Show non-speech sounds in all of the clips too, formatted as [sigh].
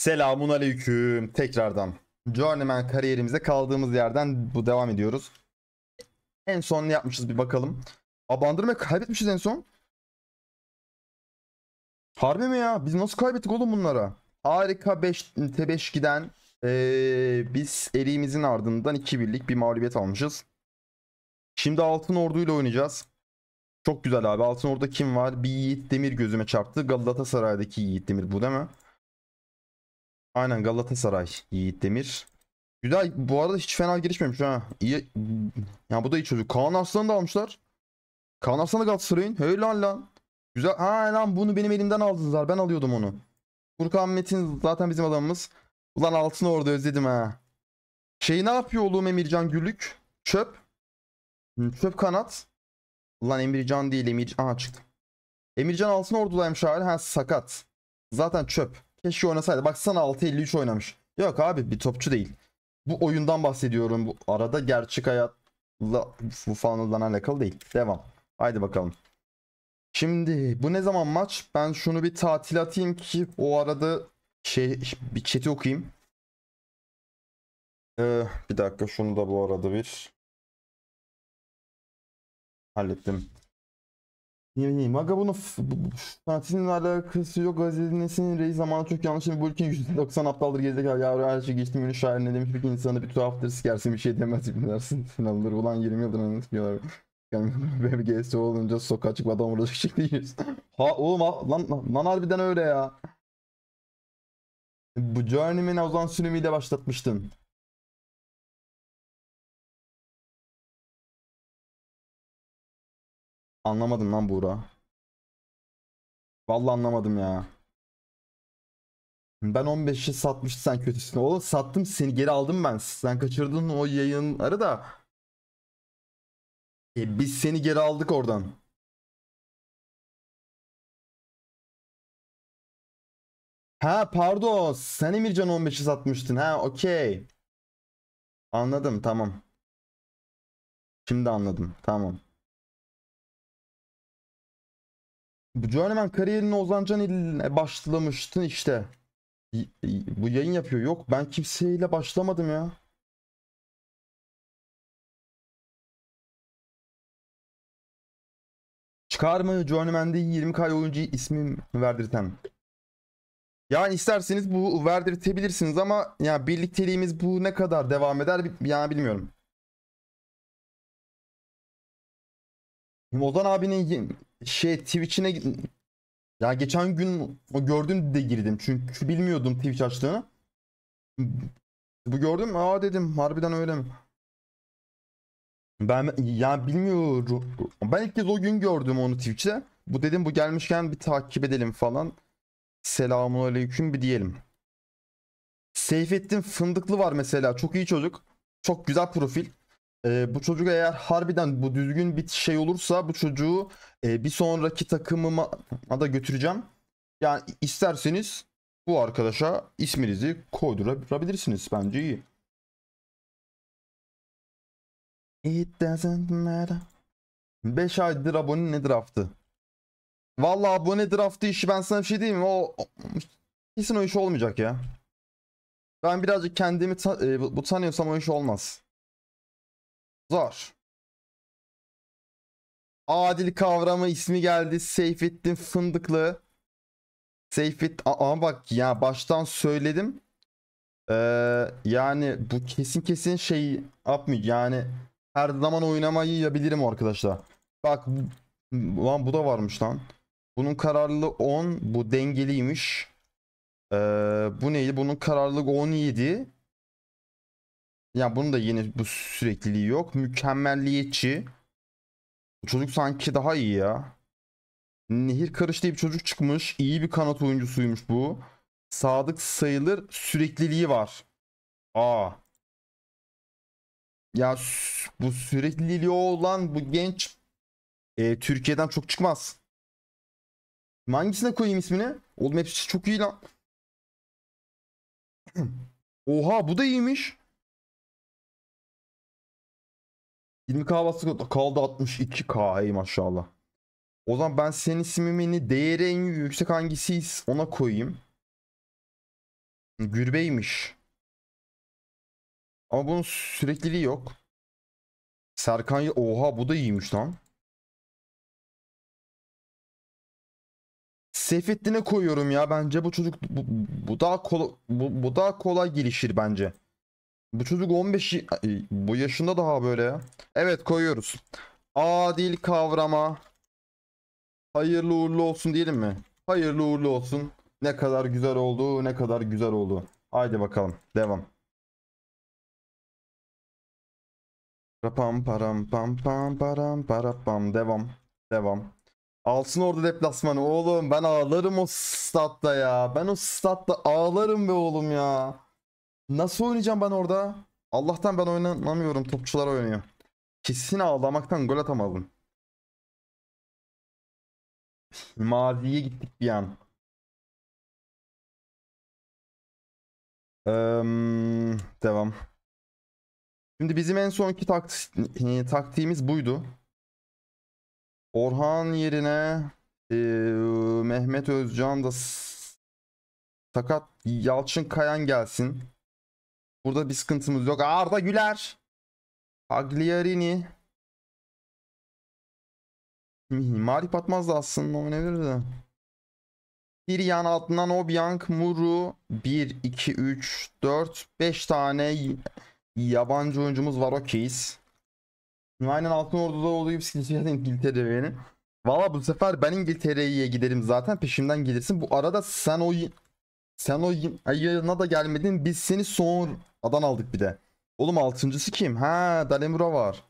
Selamun aleyküm tekrardan. Journeyman kariyerimize kaldığımız yerden bu devam ediyoruz. En son ne yapmışız bir bakalım. Abandırma kaybetmişiz en son. Harbi mi ya? Biz nasıl kaybettik oğlum bunlara? Harika 5 T5 giden ee, biz eriğimizin ardından 2 birlik bir mağlubiyet almışız. Şimdi Altın orduyla oynayacağız. Çok güzel abi. Altın orada kim var? Bir Yiğit Demir gözüme çarptı. Galatasaray'daki Yiğit Demir bu değil mi? Aynen Galatasaray. Yiğit Demir. Güzel. Bu arada hiç fena girişmemiş ha. İyi. Ya bu da iyi çocuk. Kaan Arslan'ı da almışlar. Kaan Arslan'ı Galatasaray'ın. Helal lan. Güzel. Ha lan bunu benim elimden aldınızlar Ben alıyordum onu. Furkan Metin zaten bizim adamımız. Ulan altını orada özledim ha. Şey ne yapıyor oğlum Emircan Gülük? Çöp. Çöp kanat. Ulan Emircan değil Emircan. Aha çıktı. Emircan altın ordudaymış hali. Ha sakat. Zaten çöp. Keşke oynasaydı. Baksana 6.53 oynamış. Yok abi bir topçu değil. Bu oyundan bahsediyorum. Bu arada gerçek hayatla bu falan alakalı değil. Devam. Haydi bakalım. Şimdi bu ne zaman maç? Ben şunu bir tatil atayım ki o arada şey bir chat'i okuyayım. Ee, bir dakika şunu da bu arada bir hallettim. Ne bileyim. Aga bunun fanatizmle alakası yok. Gazetesi'nin reis zamanı çok yanlış. Bu ülkenin %90 aptaldır gerizekalı. Yavru her şey geçtim günü şair ne demiş. Bir insanı bir tuhaftır sikersin bir şey demez gibi dersin. Sınavları [laughs] ulan 20 yıldır anlatmıyorlar. Yani [laughs] BBG'si olunca sokağa çıkıp adam orada [laughs] şekli Ha oğlum ha, lan, lan harbiden öyle ya. Bu Journeyman'i Ozan Sülümi'yle başlatmıştım. Anlamadım lan Buğra. Vallahi anlamadım ya. Ben 15'i satmıştı sen kötüsün. Oğlum sattım seni geri aldım ben. Sen kaçırdın o yayınları da. E, biz seni geri aldık oradan. Ha pardon. Sen Emircan 15'i satmıştın. Ha okey. Anladım tamam. Şimdi anladım. Tamam. Joan hemen kariyerini Ozan Can ile başlamıştın işte. bu yayın yapıyor. Yok ben kimseyle başlamadım ya. Çıkar mı Journeyman'de 20k oyuncu ismi verdirten? Yani isterseniz bu verdirtebilirsiniz ama yani birlikteliğimiz bu ne kadar devam eder yani bilmiyorum. Ozan abinin şey Twitch'ine ya geçen gün o gördüm de girdim çünkü bilmiyordum Twitch açtığını. Bu gördüm aa dedim harbiden öyle mi? Ben ya bilmiyorum. Ben ilk kez o gün gördüm onu Twitch'te. Bu dedim bu gelmişken bir takip edelim falan. Selamun aleyküm bir diyelim. Seyfettin Fındıklı var mesela. Çok iyi çocuk. Çok güzel profil e, bu çocuk eğer harbiden bu düzgün bir şey olursa bu çocuğu e, bir sonraki takımıma da götüreceğim. Yani isterseniz bu arkadaşa isminizi koydurabilirsiniz. Bence iyi. It doesn't matter. 5 aydır abone ne draftı? Vallahi abone draftı işi ben sana bir şey diyeyim mi? O, o kesin o iş olmayacak ya. Ben birazcık kendimi ta, e, bu tanıyorsam o iş olmaz. Zor. Adil kavramı ismi geldi. Seyfettin Fındıklı. Seyfettin ama bak ya baştan söyledim. Ee, yani bu kesin kesin şey yapmıyor. Yani her zaman oynamayı yapabilirim arkadaşlar. Bak lan bu da varmış lan. Bunun kararlı 10. Bu dengeliymiş. Ee, bu neydi? Bunun kararlılığı 17. Ya bunun da yeni bu sürekliliği yok. Mükemmelliyetçi. Çocuk sanki daha iyi ya. Nehir Karış çocuk çıkmış. İyi bir kanat oyuncusuymuş bu. Sadık sayılır. Sürekliliği var. Aa. Ya bu sürekliliği olan bu genç e, Türkiye'den çok çıkmaz. Hangisine koyayım ismini? Oğlum hepsi çok iyi lan. [clears throat] Oha bu da iyiymiş. 20k bastık kaldı 62k ey maşallah. O zaman ben senin ismimini değeri en yüksek hangisiyiz ona koyayım. Gürbeymiş. Ama bunun sürekliliği yok. Serkan oha bu da iyiymiş lan. Seyfettin'e koyuyorum ya bence bu çocuk bu, bu daha kolay bu, bu daha kolay gelişir bence. Bu çocuk 15 bu yaşında daha böyle ya. Evet koyuyoruz. Adil kavrama. Hayırlı uğurlu olsun diyelim mi? Hayırlı uğurlu olsun. Ne kadar güzel oldu, ne kadar güzel oldu. Haydi bakalım, devam. Pam param pam pam param para devam. Devam. Alsın orada deplasmanı oğlum ben ağlarım o statta ya. Ben o statta ağlarım be oğlum ya. Nasıl oynayacağım ben orada? Allah'tan ben oynamıyorum. Topçular oynuyor. Kesin ağlamaktan gol atamadım. Maziye gittik bir an. Ee, devam. Şimdi bizim en sonki takt taktiğimiz buydu. Orhan yerine e, Mehmet Özcan da sakat Yalçın Kayan gelsin. Burada bir sıkıntımız yok. Arda Güler. Agliarini. Marip atmazdı aslında oynayabilir de. Bir yan altından Obiang, Muru 1, 2, 3, 4, 5 tane yabancı oyuncumuz var okeyiz. Aynen Altın Ordu'da olduğu gibi sileceğiz İngiltere beni. Valla bu sefer ben İngiltere'ye giderim zaten peşimden gelirsin. Bu arada sen o sen o ayına da gelmedin. Biz seni sonradan aldık bir de. Oğlum altıncısı kim? Ha Dalemura var.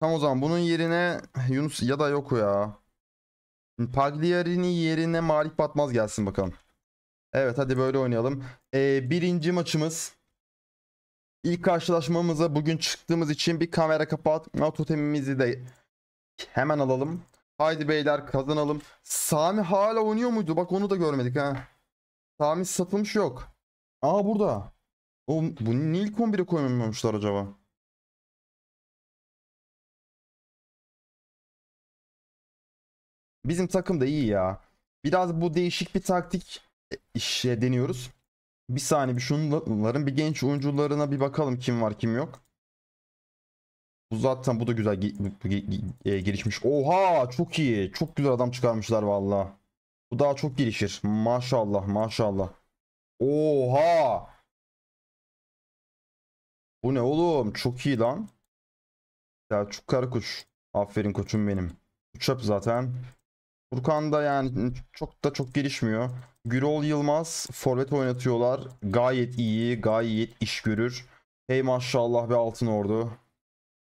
Tam o zaman bunun yerine Yunus ya da yok ya. Pagliarini yerine Malik Batmaz gelsin bakalım. Evet hadi böyle oynayalım. Ee, birinci maçımız. İlk karşılaşmamıza bugün çıktığımız için bir kamera kapat. Totemimizi de hemen alalım. Haydi beyler kazanalım. Sami hala oynuyor muydu? Bak onu da görmedik ha. Sami satılmış yok. Aa burada. O, bunu niye ilk 11'e koymamışlar acaba? Bizim takım da iyi ya. Biraz bu değişik bir taktik e, işe deniyoruz. Bir saniye bir şunların bir genç oyuncularına bir bakalım kim var kim yok. Bu zaten bu da güzel e, gelişmiş. Oha çok iyi. Çok güzel adam çıkarmışlar vallahi. Bu daha çok gelişir. Maşallah maşallah. Oha. Bu ne oğlum? Çok iyi lan. Ya çok Selçuk Karakuş. Aferin koçum benim. Çöp zaten. Furkan da yani çok da çok gelişmiyor. Gürol Yılmaz forvet oynatıyorlar. Gayet iyi, gayet iş görür. Hey maşallah bir Altın Ordu.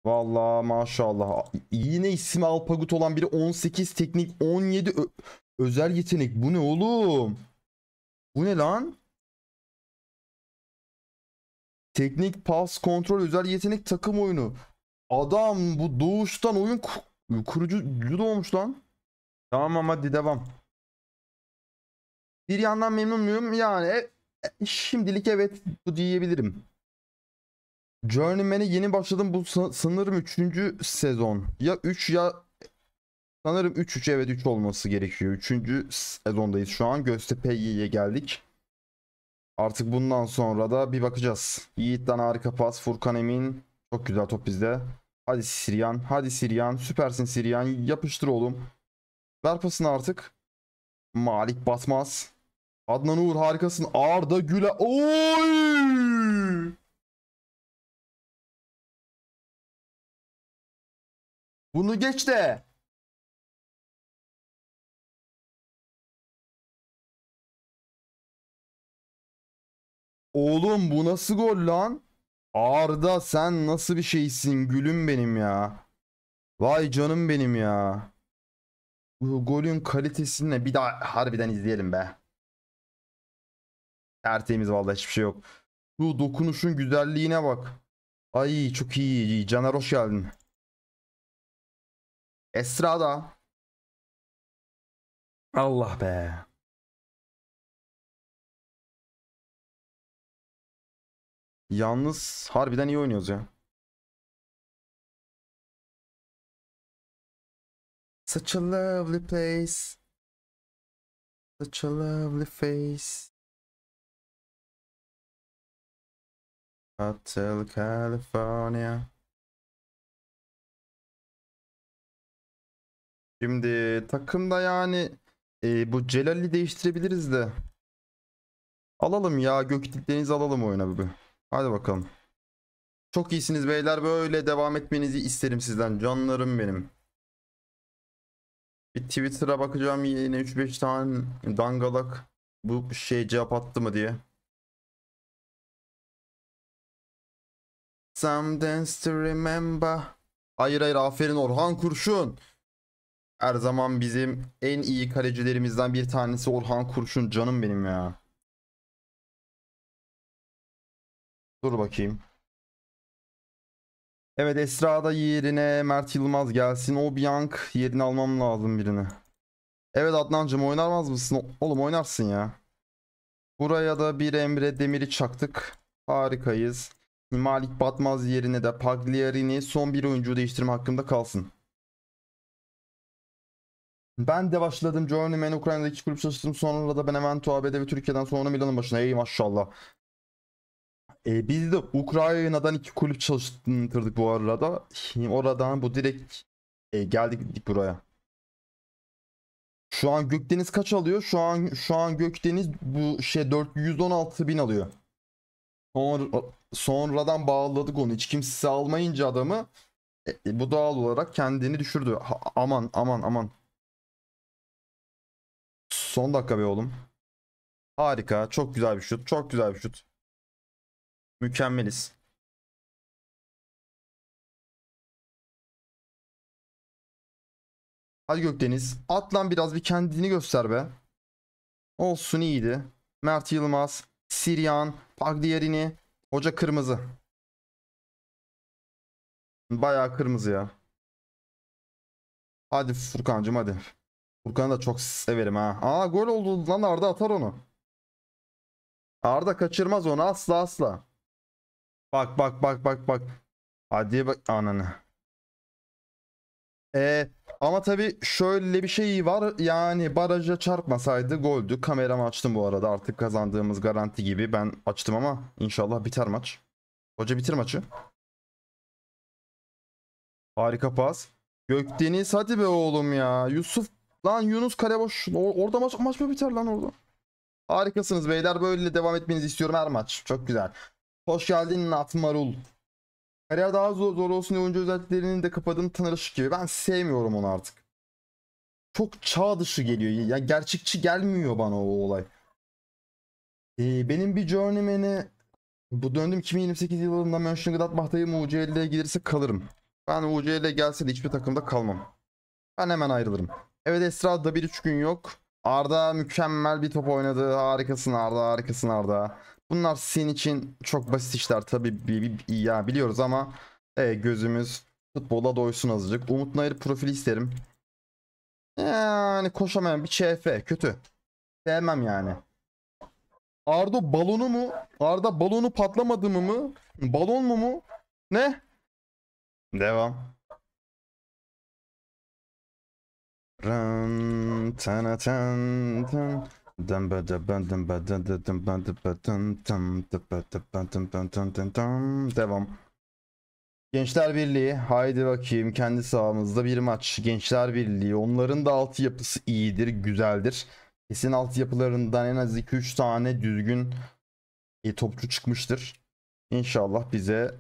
Vallahi maşallah. Yine ismi Alpagut olan biri 18 teknik 17 Özel yetenek bu ne oğlum? Bu ne lan? Teknik pas kontrol özel yetenek takım oyunu. Adam bu doğuştan oyun kurucu doğmuş lan. Tamam ama hadi devam. Bir yandan memnun muyum? Yani e, e, şimdilik evet bu diyebilirim. Journeyman'e yeni başladım bu sanırım 3. sezon. Ya 3 ya Sanırım 3-3 evet 3 olması gerekiyor. 3. sezondayız şu an. Göztepe Göztepe'ye geldik. Artık bundan sonra da bir bakacağız. Yiğit'ten harika pas. Furkan Emin. Çok güzel top bizde. Hadi Siryan. Hadi Siryan. Süpersin Siryan. Yapıştır oğlum. Ver pasını artık. Malik Batmaz. Adnan Uğur harikasın. Arda Güle. Oy! Bunu geç de. Oğlum bu nasıl gol lan? Arda sen nasıl bir şeysin gülüm benim ya. Vay canım benim ya. Bu golün kalitesini bir daha harbiden izleyelim be. Tertemiz vallahi hiçbir şey yok. Bu dokunuşun güzelliğine bak. Ay çok iyi. Caner hoş geldin. Esra da. Allah be. Yalnız harbiden iyi oynuyoruz ya. Such a lovely place. Such a lovely face. Hotel California. Şimdi takımda yani e, bu Celal'i değiştirebiliriz de. Alalım ya Gökdiklerinizi alalım oyuna bir. Hadi bakalım. Çok iyisiniz beyler. Böyle devam etmenizi isterim sizden. Canlarım benim. Bir Twitter'a bakacağım yine 3-5 tane dangalak bu şey cevap attı mı diye. Some dance to remember. Hayır hayır aferin Orhan Kurşun. Her zaman bizim en iyi kalecilerimizden bir tanesi Orhan Kurşun canım benim ya. Dur bakayım. Evet Esra da yerine Mert Yılmaz gelsin. O Bianc yerini almam lazım birini. Evet Adnancım oynarmaz mısın? Oğlum oynarsın ya. Buraya da bir Emre Demir'i çaktık. Harikayız. Malik Batmaz yerine de Pagliarini son bir oyuncu değiştirme hakkında kalsın. Ben de başladım. Journeyman Ukrayna'da iki kulüp çalıştım. Sonra da Benevento ABD ve Türkiye'den sonra Milan'ın başına. Ey maşallah. E, biz de Ukrayna'dan iki kulüp çalıştırdık bu arada. Şimdi oradan bu direkt e, geldik buraya. Şu an Gökdeniz kaç alıyor? Şu an şu an Gökdeniz bu şey 416 bin alıyor. Sonra, sonradan bağladık onu. Hiç kimse almayınca adamı e, e, bu doğal olarak kendini düşürdü. Ha, aman aman aman. Son dakika be oğlum. Harika. Çok güzel bir şut. Çok güzel bir şut. Mükemmeliz. Hadi Gökdeniz at lan biraz bir kendini göster be. Olsun iyiydi. Mert Yılmaz, Sirian, Park diğerini, Hoca kırmızı. Baya kırmızı ya. Hadi Furkancım hadi. Furkan'ı da çok severim ha. Aa gol oldu lan Arda atar onu. Arda kaçırmaz onu asla asla. Bak bak bak bak bak. Hadi bak ananı. Ee, ama tabii şöyle bir şey var. Yani baraja çarpmasaydı goldü. Kameramı açtım bu arada. Artık kazandığımız garanti gibi. Ben açtım ama inşallah biter maç. Hoca bitir maçı. Harika pas. Gökdeniz hadi be oğlum ya. Yusuf lan Yunus Kareboş. Orada maç, maç mı biter lan orada? Harikasınız beyler. Böyle devam etmenizi istiyorum her maç. Çok güzel. Hoş geldin Natmarul. Kariyer daha zor, zor olsun diye oyuncu özelliklerini de kapadım tanırışık gibi. Ben sevmiyorum onu artık. Çok çağ dışı geliyor. Ya yani gerçekçi gelmiyor bana o olay. Ee, benim bir Journeyman'i bu döndüm 2028 yılında Mönchengladbach'tayım UCL'ye gelirse kalırım. Ben UCL'ye gelse de hiçbir takımda kalmam. Ben hemen ayrılırım. Evet Esra da bir üç gün yok. Arda mükemmel bir top oynadı. Harikasın Arda, harikasın Arda. Bunlar sizin için çok basit işler tabii ya biliyoruz ama e, gözümüz futbola doysun azıcık. Umut Nayır profili isterim. Yani koşamayan bir CF kötü. Sevmem yani. Arda balonu mu? Arda balonu patlamadı mı mı? Balon mu mu? Ne? Devam. Ran tan tan tan. Devam. Gençler Birliği haydi bakayım kendi sahamızda bir maç. Gençler Birliği onların da altyapısı iyidir, güzeldir. Kesin altyapılarından en az 2-3 tane düzgün e, topçu çıkmıştır. İnşallah bize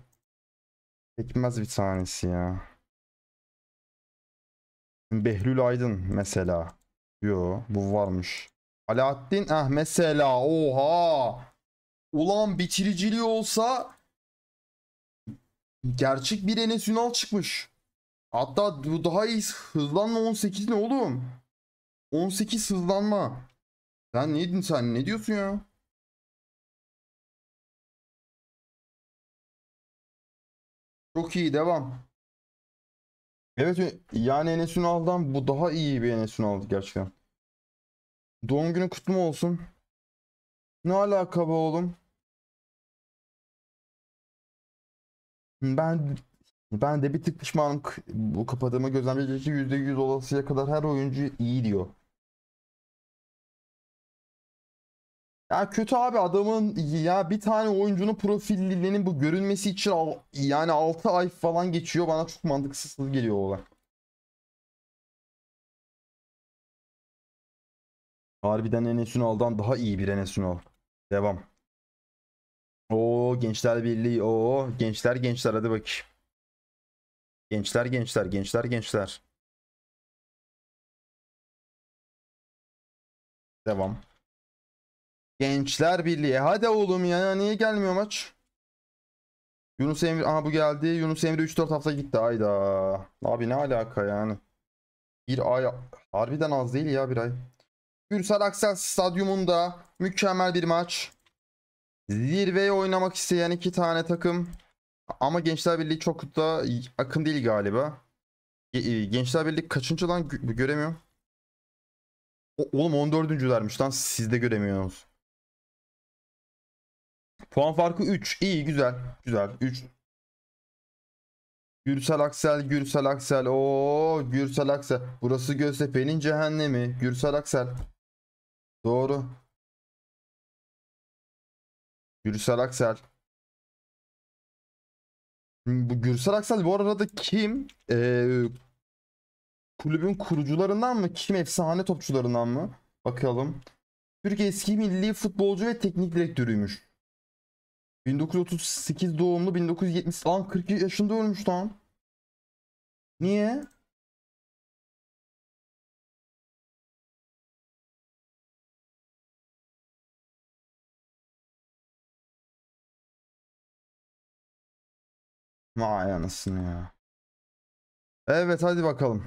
çekmez bir tanesi ya. Behlül Aydın mesela. Yo bu varmış. Alaaddin ah mesela oha. Ulan bitiriciliği olsa gerçek bir Enes Ünal çıkmış. Hatta bu daha iyi hızlanma 18 ne oğlum? 18 hızlanma. Sen neydin sen ne diyorsun ya? Çok iyi devam. Evet yani Enes Ünal'dan bu daha iyi bir Enes Ünal'dı gerçekten. Doğum günü kutlu olsun. Ne alaka be oğlum? Ben ben de bir tık pişmanım. Bu kapadığımı gözlemleyicisi %100 olasıya kadar her oyuncu iyi diyor. Ya kötü abi adamın ya bir tane oyuncunun profillerinin bu görünmesi için al, yani 6 ay falan geçiyor. Bana çok mantıksız geliyor o olay. Harbiden Enes Ünal'dan daha iyi bir Enes Ünal. Devam. O Gençler Birliği. o gençler gençler hadi bak. Gençler gençler gençler gençler. Devam. Gençler Birliği. E, hadi oğlum ya. Niye gelmiyor maç? Yunus Emre. Aha bu geldi. Yunus Emre 3-4 hafta gitti. ayda Abi ne alaka yani. Bir ay. Harbiden az değil ya bir ay. Gürsel Aksel Stadyumunda mükemmel bir maç. Zirveye oynamak isteyen iki tane takım. Ama Gençler Birliği çok da akın değil galiba. E, Gençler Birliği kaçıncı lan göremiyorum. Oğlum 14.lermiş lan siz de göremiyorsunuz. Puan farkı 3. İyi güzel. Güzel. 3. Gürsel Aksel, Gürsel Aksel. o Gürsel Aksel. Burası Göztepe'nin cehennemi. Gürsel Aksel. Doğru. Gürsel Aksel. Bu Gürsel Aksel bu arada kim? Ee, kulübün kurucularından mı? Kim efsane topçularından mı? Bakalım. Türkiye eski milli futbolcu ve teknik direktörüymüş. 1938 doğumlu 1970 lan 40 yaşında ölmüş lan. Niye? Vay anasını ya. Evet hadi bakalım.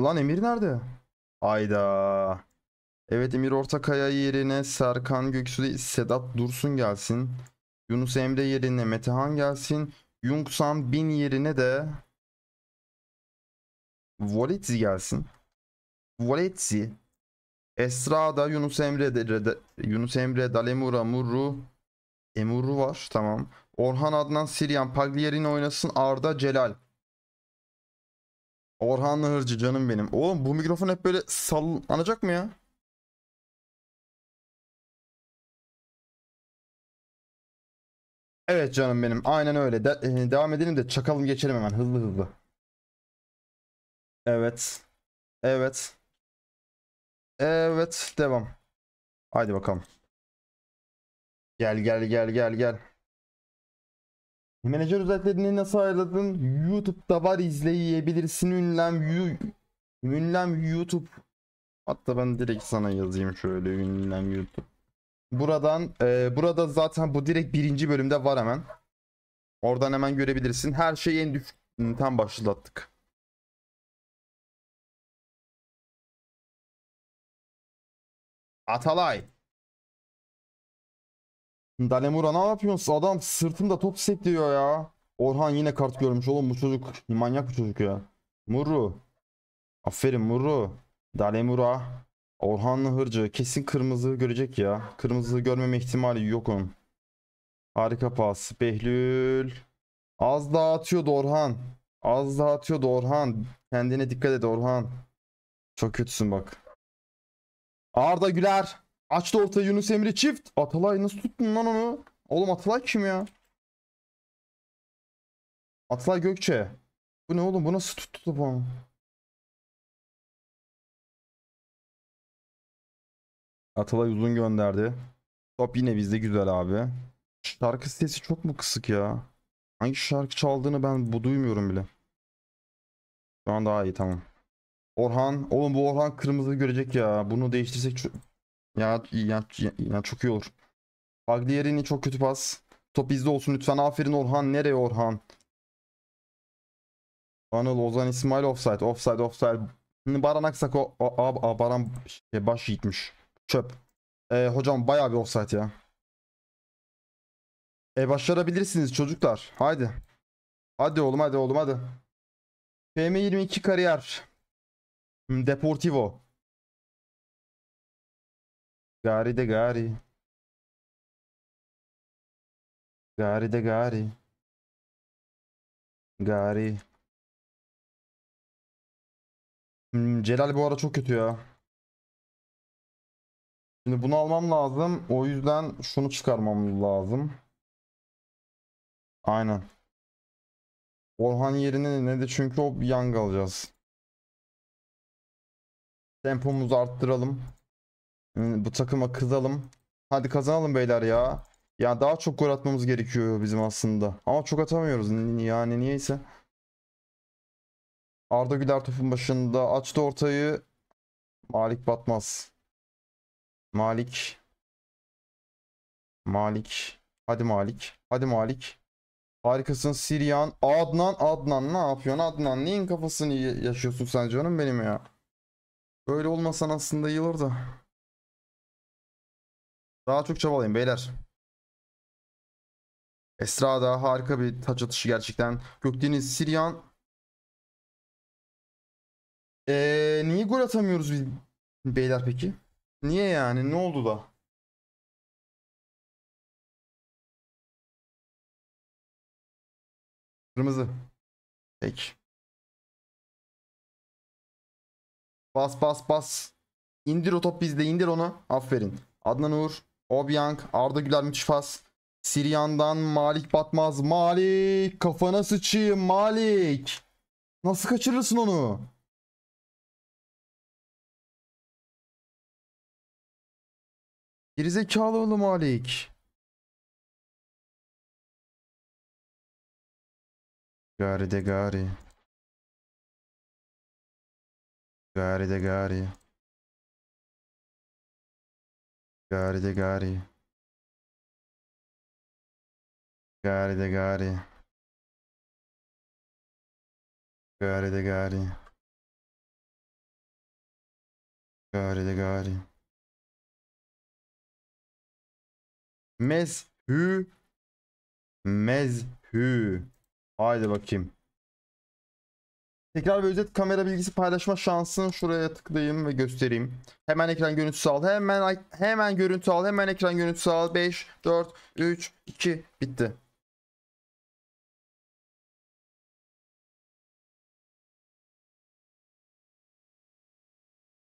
Lan Emir nerede? Ayda. Evet Emir Ortakaya yerine Serkan Göksu değil Sedat Dursun gelsin. Yunus Emre yerine Metehan gelsin. Yungsan Bin yerine de Voletzi gelsin. Voletzi. Esra da Yunus Emre de, Yunus Emre Dalemura Murru Emuru var. Tamam. Orhan Adnan Siryan. Pagliarini oynasın. Arda Celal. Orhan Hırcı canım benim. Oğlum bu mikrofon hep böyle sallanacak mı ya? Evet canım benim. Aynen öyle. De e, devam edelim de çakalım geçelim hemen. Hızlı hızlı. Evet. Evet. Evet. Devam. Haydi bakalım. Gel gel gel gel gel. Menajer özelliklerini nasıl ayarladın? YouTube'da var izleyebilirsin ünlem yu, ünlem YouTube. Hatta ben direkt sana yazayım şöyle ünlem YouTube. Buradan e, burada zaten bu direkt birinci bölümde var hemen. Oradan hemen görebilirsin. Her şeyi en düşükten başlattık. Atalay. Dalemura ne yapıyorsun? Adam sırtımda top sekliyor ya. Orhan yine kart görmüş oğlum bu çocuk. Manyak bu çocuk ya. Muru, Aferin Muru. Dalemura. Orhanlı hırcı. Kesin kırmızı görecek ya. Kırmızı görmeme ihtimali yokum. Harika pas. Behlül. Az daha atıyordu Orhan. Az daha atıyordu Orhan. Kendine dikkat et Orhan. Çok kötüsün bak. Arda Güler. Açtı ortaya Yunus Emre çift. Atalay nasıl tuttun lan onu? Oğlum Atalay kim ya? Atalay Gökçe. Bu ne oğlum? Bu nasıl tuttu topu? Atalay uzun gönderdi. Top yine bizde güzel abi. Şarkı sesi çok mu kısık ya? Hangi şarkı çaldığını ben bu duymuyorum bile. Şu an daha iyi tamam. Orhan. Oğlum bu Orhan kırmızı görecek ya. Bunu değiştirsek ya, ya, ya, ya çok iyi olur. Baglierini çok kötü pas. Top bizde olsun lütfen. Aferin Orhan. Nereye Orhan? Anıl Ozan İsmail offside. Offside offside. Baran Aksak a, a, a, Baran şey, baş yiğitmiş. Çöp. Ee, hocam baya bir offside ya. E başarabilirsiniz çocuklar. Haydi. Hadi oğlum hadi oğlum hadi. FM22 kariyer. Deportivo. Gari de gari. Gari de gari. Gari. Hmm, Celal bu ara çok kötü ya. Şimdi bunu almam lazım. O yüzden şunu çıkarmam lazım. Aynen. Orhan yerine ne de çünkü o yang alacağız. Tempomuzu arttıralım. Hmm, bu takıma kızalım. Hadi kazanalım beyler ya. Ya daha çok gol atmamız gerekiyor bizim aslında. Ama çok atamıyoruz yani niyeyse. Arda Güler topun başında açtı ortayı. Malik batmaz. Malik. Malik. Hadi Malik. Hadi Malik. Harikasın Sirian. Adnan. Adnan ne yapıyorsun? Adnan neyin kafasını yaşıyorsun sen canım benim ya. Böyle olmasan aslında iyi da. Daha çok çabalayın beyler. Esra da harika bir taç atışı gerçekten. Gökdeniz, Siryan. Ee, niye gol atamıyoruz biz beyler peki? Niye yani? Ne oldu da? Kırmızı. Peki. Bas bas bas. İndir o top bizde. indir onu. Aferin. Adnan Uğur. Obiang, Arda Güler müthiş pas. Siriyan'dan Malik Batmaz. Malik kafana sıçayım Malik. Nasıl kaçırırsın onu? Gerizekalı oğlum Malik. Gari de gari. Gari de gari. Gari de gari. Gari de gari. Gari de gari. Gari de gari. Mezhü. Mezhü. Haydi bakayım. Tekrar ve özet kamera bilgisi paylaşma şansını şuraya tıklayayım ve göstereyim. Hemen ekran görüntüsü al. Hemen hemen görüntü al. Hemen ekran görüntüsü al. 5 4 3 2 bitti.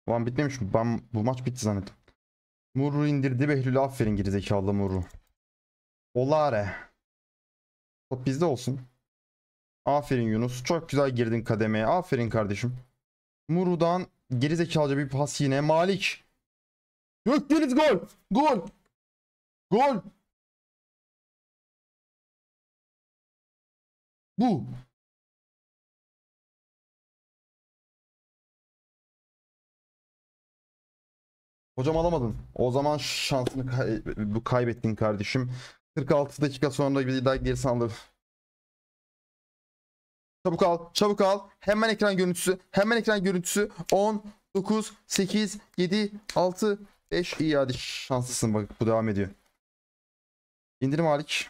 Ulan bitmemiş mi? Ben bu maç bitti zannettim. Murru indirdi Behlül aferin gerizekalı Murru. Olare. Top bizde olsun. Aferin Yunus. Çok güzel girdin kademeye. Aferin kardeşim. Muru'dan gerizekalıca bir pas yine. Malik. Gökdeniz gol. Gol. Gol. Bu. Hocam alamadın. O zaman şansını kay kaybettin kardeşim. 46 dakika sonra bir daha geri sandım. Çabuk al. Çabuk al. Hemen ekran görüntüsü. Hemen ekran görüntüsü. 10, 9, 8, 7, 6, 5. İyi hadi şanslısın bak bu devam ediyor. İndirim Halik.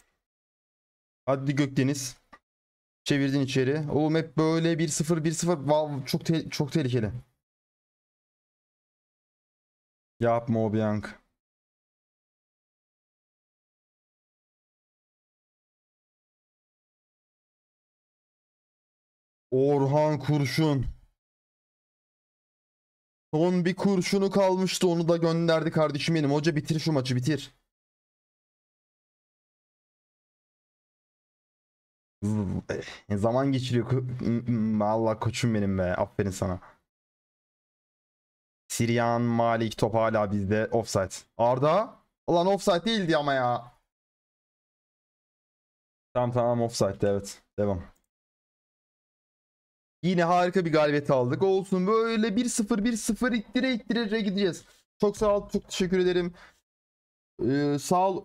Hadi Gökdeniz. Çevirdin içeri. Oğlum hep böyle 1-0 1-0. Wow, çok te çok tehlikeli. Yapma Obiang. Orhan Kurşun. Son bir kurşunu kalmıştı onu da gönderdi kardeşim benim. Hoca bitir şu maçı bitir. [laughs] Zaman geçiriyor. Allah koçum benim be. Aferin sana. Sirian Malik top hala bizde. Offside. Arda. Ulan offside değildi ama ya. Tamam tamam offside evet. Devam. Yine harika bir galibiyet aldık. Olsun böyle 1-0 1-0 ittire ittire gideceğiz. Çok sağ ol. Çok teşekkür ederim. Ee, sağ ol.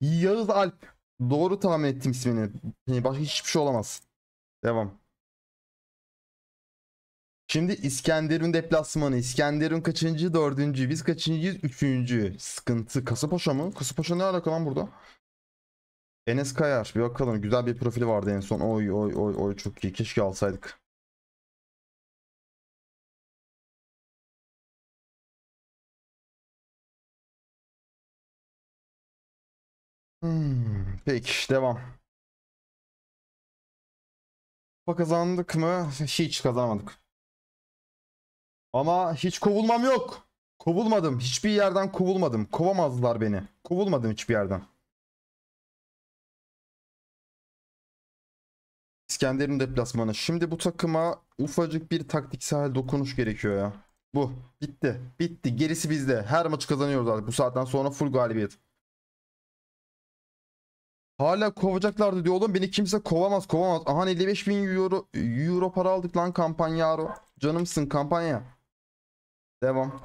Yağız Alp. Doğru tahmin ettim ismini. Hani başka hiçbir şey olamaz. Devam. Şimdi İskenderun deplasmanı. İskenderun kaçıncı? Dördüncü. Biz kaçıncıyız? Üçüncü. Sıkıntı. Kasapaşa mı? Kasapaşa ne alaka lan burada? Enes Kayar bir bakalım güzel bir profili vardı en son. Oy oy oy oy çok iyi. Keşke alsaydık. Hmm, peki devam. Kupa kazandık mı? Hiç kazanamadık. Ama hiç kovulmam yok. Kovulmadım. Hiçbir yerden kovulmadım. Kovamazlar beni. Kovulmadım hiçbir yerden. İskenderun deplasmanı. Şimdi bu takıma ufacık bir taktiksel dokunuş gerekiyor ya. Bu. Bitti. Bitti. Gerisi bizde. Her maçı kazanıyoruz artık. Bu saatten sonra full galibiyet. Hala kovacaklardı diyor oğlum. Beni kimse kovamaz kovamaz. Aha 55 bin euro, euro para aldık lan kampanya. Canımsın kampanya. Devam.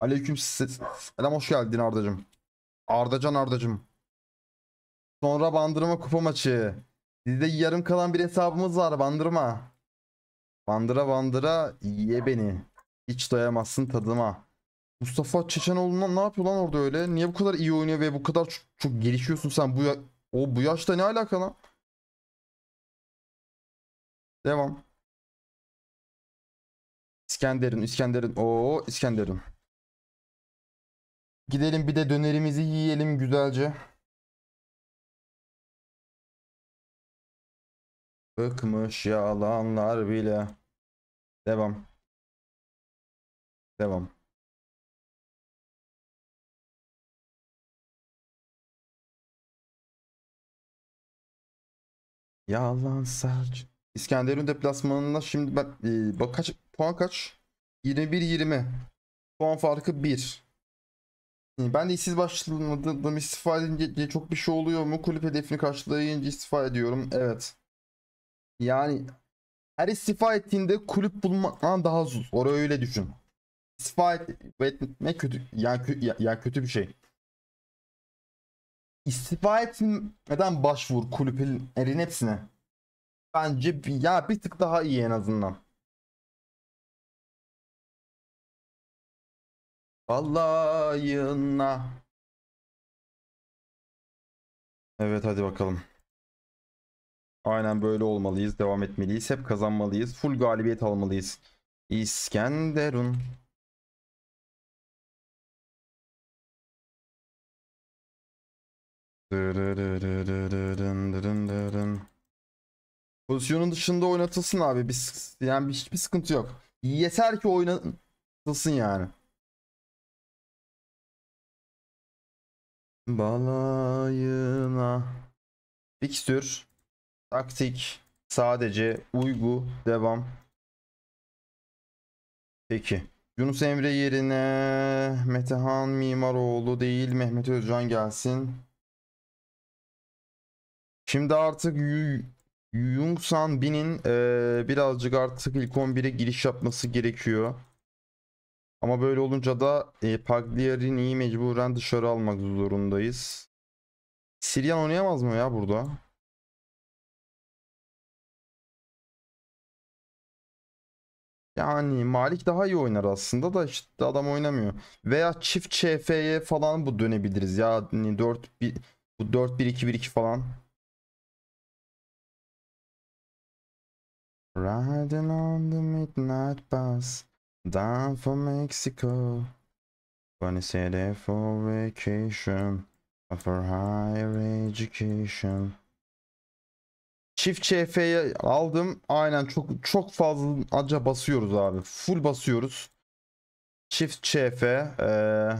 Aleyküm selam hoş geldin Ardacım. Ardacan Ardacım. Sonra bandırma kupa maçı. Sizde yarım kalan bir hesabımız var bandırma. Bandıra bandıra ye beni. Hiç doyamazsın tadıma. Mustafa Çeçenoğlu'ndan ne yapıyor lan orada öyle? Niye bu kadar iyi oynuyor ve bu kadar çok, çok gelişiyorsun sen? Bu ya o bu yaşta ne alaka lan? Devam. İskender'in, İskender'in. Oo İskender'in. Gidelim bir de dönerimizi yiyelim güzelce. Bıkmış yalanlar bile. Devam. Devam. Yalan saç. İskenderun deplasmanında şimdi ben e, bak kaç puan kaç? 21 20. Puan farkı 1. ben de işsiz başladım istifa edince çok bir şey oluyor mu? Kulüp hedefini karşılayınca istifa ediyorum. Evet. Yani her istifa ettiğinde kulüp bulman daha zor. Oraya öyle düşün. İstifa et, etmek kötü yani, ya, yani kötü bir şey. İstifa etmeden başvur kulüplerin hepsine. Bence ya bir tık daha iyi en azından. Vallahi yına. Evet hadi bakalım. Aynen böyle olmalıyız. Devam etmeliyiz. Hep kazanmalıyız. Full galibiyet almalıyız. İskenderun. Pozisyonun dışında oynatılsın abi. Biz, yani hiçbir sıkıntı yok. Yeter ki oynatılsın yani. Balayına fiksür Taktik sadece uygu devam. Peki. Yunus Emre yerine Metehan Mimaroğlu değil Mehmet Özcan gelsin. Şimdi artık Yung Bin'in e, birazcık artık ilk 11'e giriş yapması gerekiyor. Ama böyle olunca da e, iyi mecburen dışarı almak zorundayız. Sirian oynayamaz mı ya burada? Yani Malik daha iyi oynar aslında da işte adam oynamıyor. Veya çift ÇF'ye falan bu dönebiliriz ya. Hani 4 1 bu 4 1 2 1 2 falan. Riding on the midnight bus down from Mexico. Funny city for vacation, for higher education. Çift CF'yi aldım. Aynen çok çok fazla acaba basıyoruz abi. Full basıyoruz. Çift CF. Ee...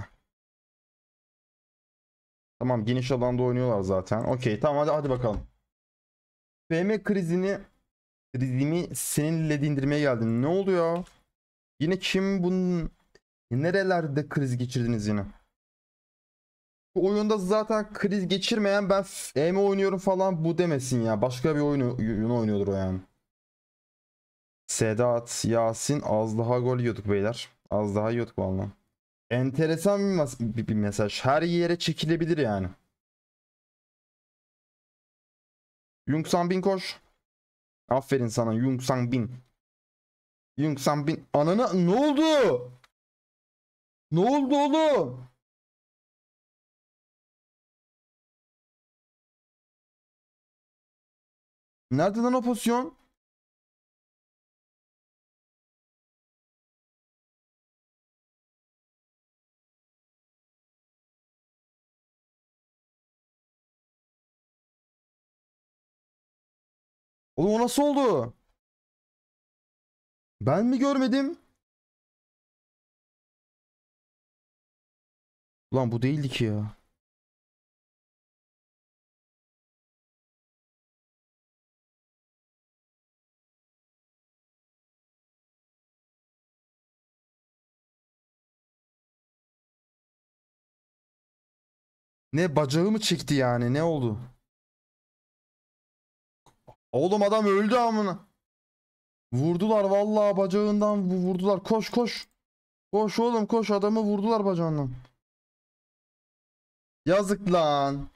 Tamam geniş alanda oynuyorlar zaten. Okey tamam hadi, hadi bakalım. BM krizini krizimi seninle dindirmeye geldim. Ne oluyor? Yine kim bunun nerelerde kriz geçirdiniz yine? oyunda zaten kriz geçirmeyen ben FM oynuyorum falan bu demesin ya. Başka bir oyun oynuyordur o yani. Sedat, Yasin az daha gol yiyorduk beyler. Az daha yiyorduk valla. Enteresan bir, mes- bir mesaj. Her yere çekilebilir yani. Yung Bin koş. Aferin sana Yung Bin. Yung Bin. Ananı ne oldu? Ne oldu oğlum? Nerede lan o pozisyon? Oğlum o nasıl oldu? Ben mi görmedim? Ulan bu değildi ki ya. Ne bacağı mı çekti yani ne oldu? Oğlum adam öldü amına. Vurdular vallahi bacağından vurdular. Koş koş. Koş oğlum koş adamı vurdular bacağından. Yazık lan.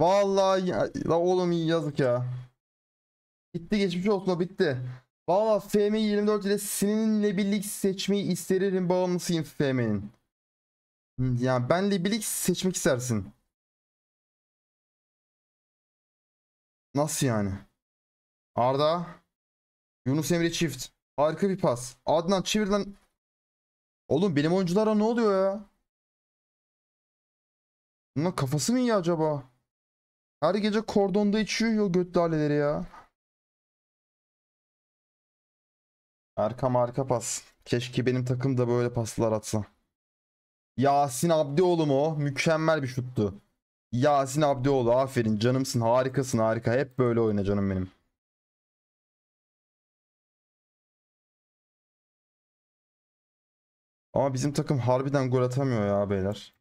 Vallahi ya, la oğlum yazık ya. Bitti geçmiş olsun o bitti. Vallahi FM24 ile sininle birlik seçmeyi isterim bağımlısıyım FM'nin. Hmm, ya ben liblik seçmek istersin. Nasıl yani? Arda. Yunus Emre çift. Harika bir pas. Adnan çevirden. Oğlum benim oyunculara ne oluyor ya? Bunun kafası mı iyi acaba? Her gece kordonda içiyor ya göt ya. Arka marka pas. Keşke benim takım da böyle paslar atsa. Yasin Abdioğlu mu o? Mükemmel bir şuttu. Yasin Abdioğlu aferin canımsın harikasın harika. Hep böyle oyna canım benim. Ama bizim takım harbiden gol atamıyor ya beyler.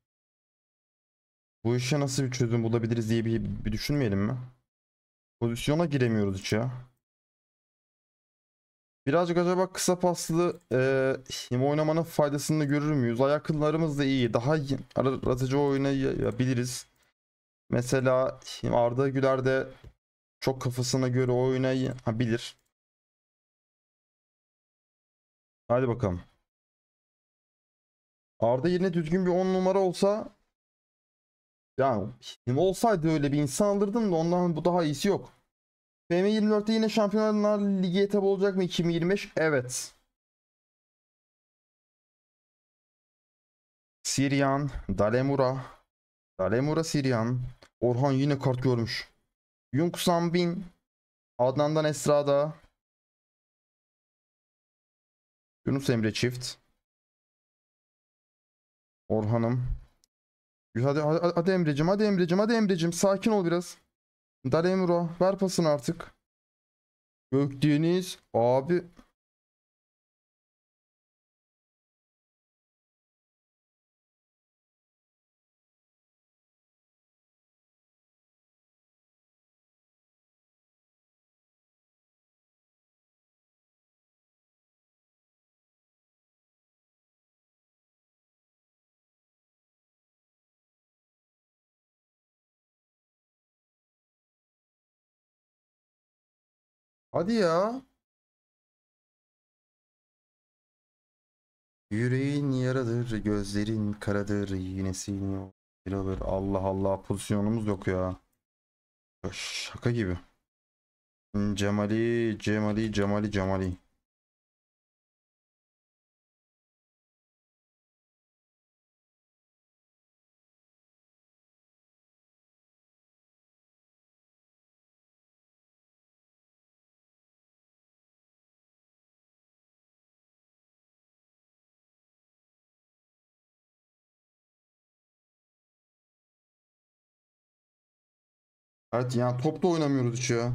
Bu işe nasıl bir çözüm bulabiliriz diye bir, bir düşünmeyelim mi? Pozisyona giremiyoruz hiç ya. Birazcık acaba kısa paslı e, him oynamanın faydasını görür müyüz? Ayak da iyi. Daha yaratıcı oynayabiliriz. Mesela Arda Güler de çok kafasına göre oynayabilir. Hadi bakalım. Arda yerine düzgün bir 10 numara olsa yani olsaydı öyle bir insan alırdım da ondan bu daha iyisi yok. FM24'te e yine Şampiyonlar Ligi etabı olacak mı 2025? Evet. Sirian, Dalemura. Dalemura Sirian. Orhan yine kart görmüş. Yung Sambin. Adnan'dan Esra'da. Yunus Emre çift. Orhan'ım. Hadi, hadi, hadi Emre'cim, hadi Emre'cim, hadi Emre'cim. Sakin ol biraz. Dalemro ver pasını artık. Gökdeniz abi Hadi ya. Yüreğin yaradır, gözlerin karadır, yinesin olur. Allah Allah pozisyonumuz yok ya. Şaka gibi. Cemali, Cemali, Cemali, Cemali. Evet yani top da oynamıyoruz hiç ya.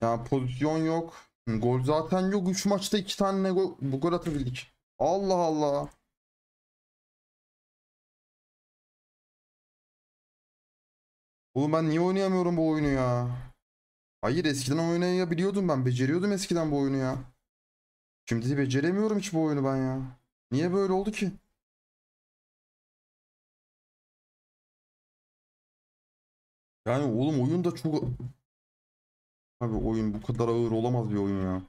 Yani pozisyon yok. Gol zaten yok. 3 maçta 2 tane gol, bu gol atabildik. Allah Allah. Oğlum ben niye oynayamıyorum bu oyunu ya? Hayır eskiden oynayabiliyordum ben. Beceriyordum eskiden bu oyunu ya. Şimdi beceremiyorum hiç bu oyunu ben ya. Niye böyle oldu ki? Yani oğlum oyun da çok... Abi oyun bu kadar ağır olamaz bir oyun ya.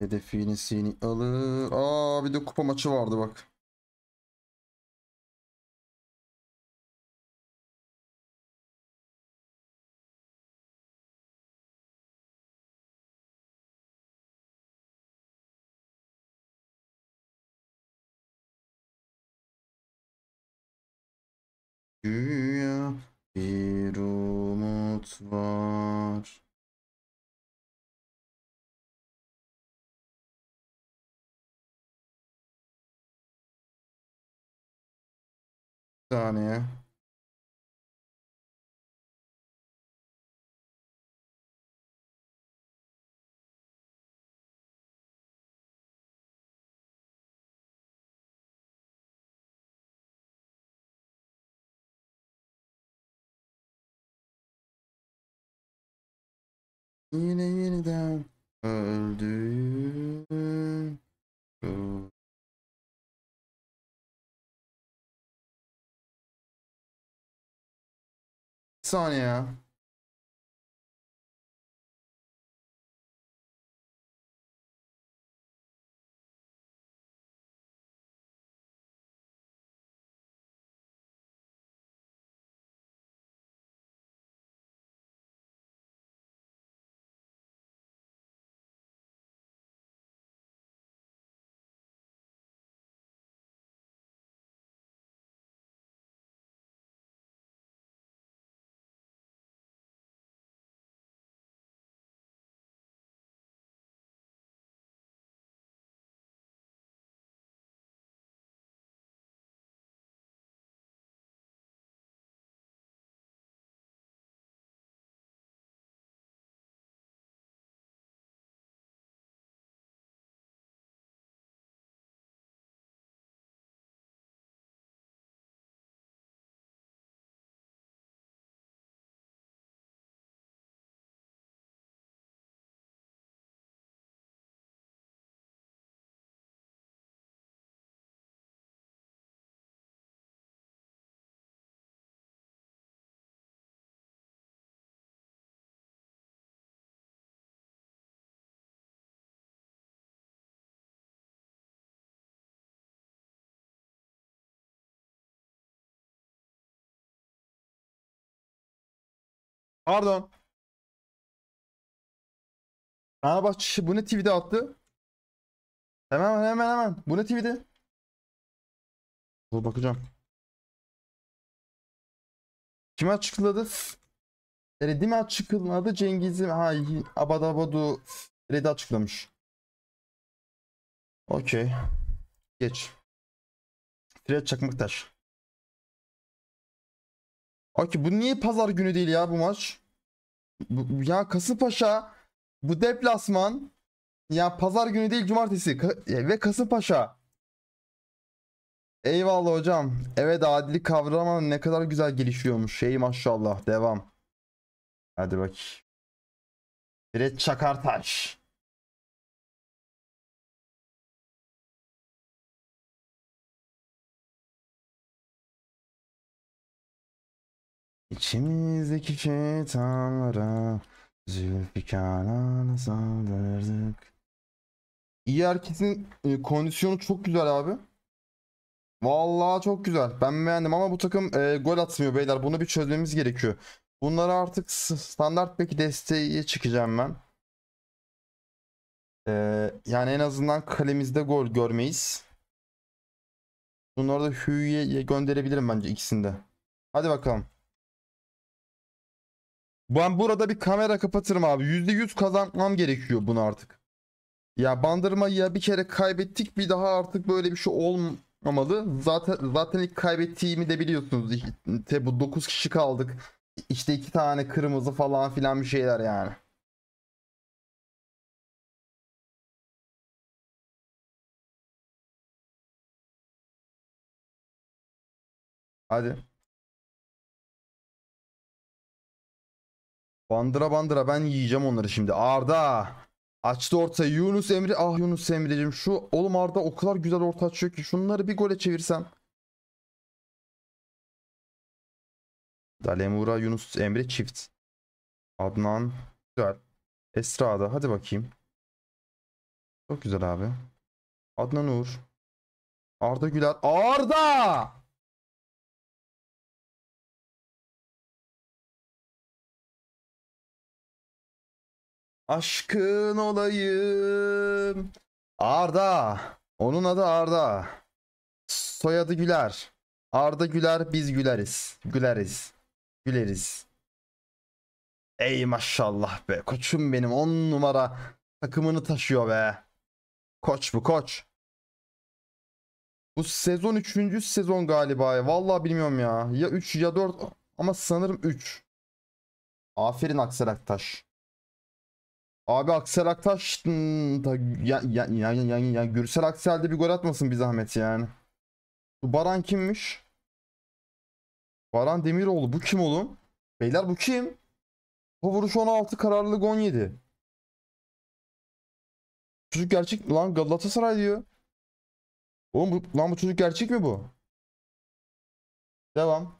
Hedefini seni alır. Aa bir de kupa maçı vardı bak. down here. Unit, unit down. I'll do. Sonia, Pardon. Fenerbahçe [laughs] bu ne tweet'e attı? Hemen hemen hemen. Bu ne tweet'e? Dur bakacağım. Kim açıkladı? Redi mi açıkladı? Cengizim ha Abadabadu Redi açıklamış. Okey. Geç. Fred Çakmaktaş. Okey bu niye pazar günü değil ya bu maç? Bu, ya Kasımpaşa bu deplasman ya pazar günü değil cumartesi Ka e, ve Kasımpaşa. Eyvallah hocam. Evet adili kavrama ne kadar güzel gelişiyormuş. Şey maşallah devam. Hadi bak. Fred Çakartaş. İçimizdeki şeytanlara Zülfikar'a saldırdık. İyi herkesin e, kondisyonu çok güzel abi. Vallahi çok güzel. Ben beğendim ama bu takım e, gol atmıyor beyler. Bunu bir çözmemiz gerekiyor. Bunlara artık standart peki desteğe çıkacağım ben. E, yani en azından kalemizde gol görmeyiz. Bunları da Hü'ye gönderebilirim bence ikisinde. Hadi bakalım. Ben burada bir kamera kapatırım abi. %100 kazanmam gerekiyor bunu artık. Ya bandırmayı ya bir kere kaybettik bir daha artık böyle bir şey olmamalı. Zaten zaten ilk kaybettiğimi de biliyorsunuz. İşte bu 9 kişi kaldık. İşte iki tane kırmızı falan filan bir şeyler yani. Hadi. Bandıra bandıra ben yiyeceğim onları şimdi. Arda. Açtı ortayı. Yunus Emre. Ah Yunus Emre'cim şu oğlum Arda o kadar güzel orta açıyor ki. Şunları bir gole çevirsen. Dalemura Yunus Emre çift. Adnan. Güzel. esrada hadi bakayım. Çok güzel abi. Adnan Uğur. Arda Güler. Arda! Aşkın olayım. Arda. Onun adı Arda. Soyadı Güler. Arda Güler biz güleriz. Güleriz. Güleriz. Ey maşallah be. Koçum benim on numara takımını taşıyor be. Koç bu koç. Bu sezon 3. sezon galiba ya. Vallahi bilmiyorum ya. Ya 3 ya 4 ama sanırım 3. Aferin Aksel Aktaş. Abi Aksel Aktaş da, ya, ya, ya, ya, ya, Gürsel akselde bir gol atmasın bir zahmet yani. Bu Baran kimmiş? Baran Demiroğlu bu kim oğlum? Beyler bu kim? Bu vuruş 16 kararlı gol 17. Çocuk gerçek lan Galatasaray diyor. Oğlum bu, lan bu çocuk gerçek mi bu? Devam.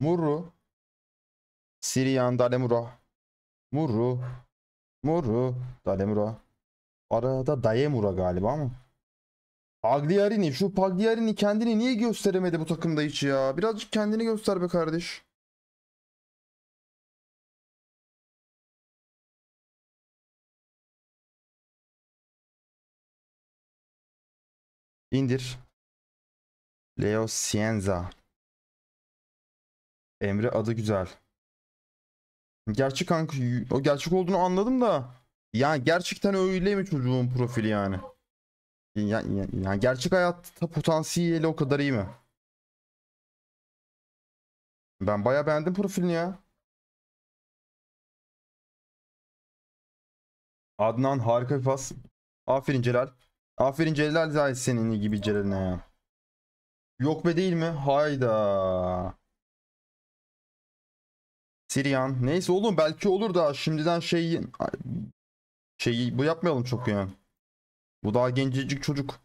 Murru. Sirian Dalemuro. Muru. Muru. Dalemuro. Arada Dayemura galiba ama. Pagliarini. Şu Pagliarini kendini niye gösteremedi bu takımda hiç ya? Birazcık kendini göster be kardeş. İndir. Leo Sienza. Emre adı güzel. Gerçek kanka o gerçek olduğunu anladım da. Yani gerçekten öyle mi çocuğun profili yani? Yani, yani, yani gerçek hayatta potansiyeli o kadar iyi mi? Ben baya beğendim profilini ya. Adnan harika bir pas. Aferin Celal. Aferin Celal zaten senin gibi Celal'ine ya. Yok be değil mi? Hayda. Sirian. Neyse oğlum belki olur da şimdiden şey şeyi bu yapmayalım çok ya Bu daha gencecik çocuk.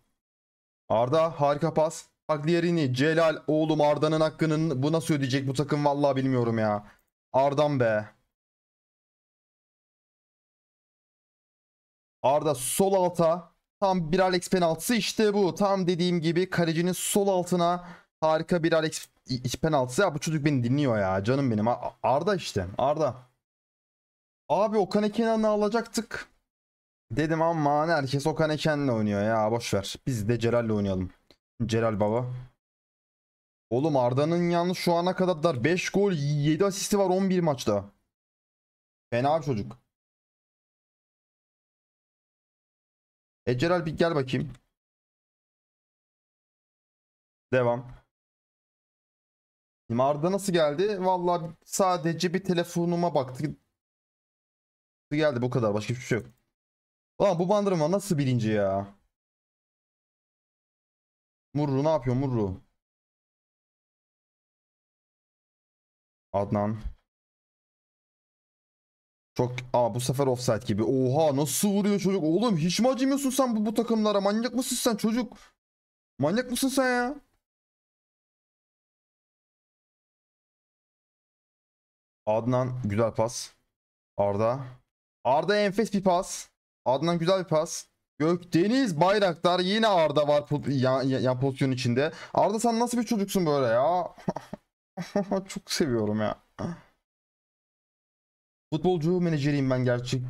Arda harika pas. Agliarini, Celal oğlum Arda'nın hakkının bu nasıl ödeyecek bu takım vallahi bilmiyorum ya. Ardan be. Arda sol alta tam bir Alex penaltısı işte bu. Tam dediğim gibi kalecinin sol altına harika bir Alex iç penaltısı ya bu çocuk beni dinliyor ya canım benim Arda işte Arda. Abi Okan Eken'i alacaktık. Dedim ama hani herkes Okan Eken'le oynuyor ya boş ver. Biz de Celal'le oynayalım. Celal baba. Oğlum Arda'nın yalnız şu ana kadar 5 gol 7 asisti var 11 maçta. Fena bir çocuk. E Celal bir gel bakayım. Devam. Arda nasıl geldi? Vallahi sadece bir telefonuma baktı. Geldi bu kadar. Başka hiçbir şey yok. Ulan bu bandırma nasıl birinci ya? Murru ne yapıyor Murru? Adnan. Çok aa bu sefer offside gibi. Oha nasıl vuruyor çocuk? Oğlum hiç mi acımıyorsun sen bu, bu takımlara? Manyak mısın sen çocuk? Manyak mısın sen ya? Adnan güzel pas. Arda. Arda enfes bir pas. Adnan güzel bir pas. Gökdeniz Bayraktar yine Arda var yan, yan pozisyon içinde. Arda sen nasıl bir çocuksun böyle ya? [laughs] Çok seviyorum ya. Futbolcu menajeriyim ben gerçek.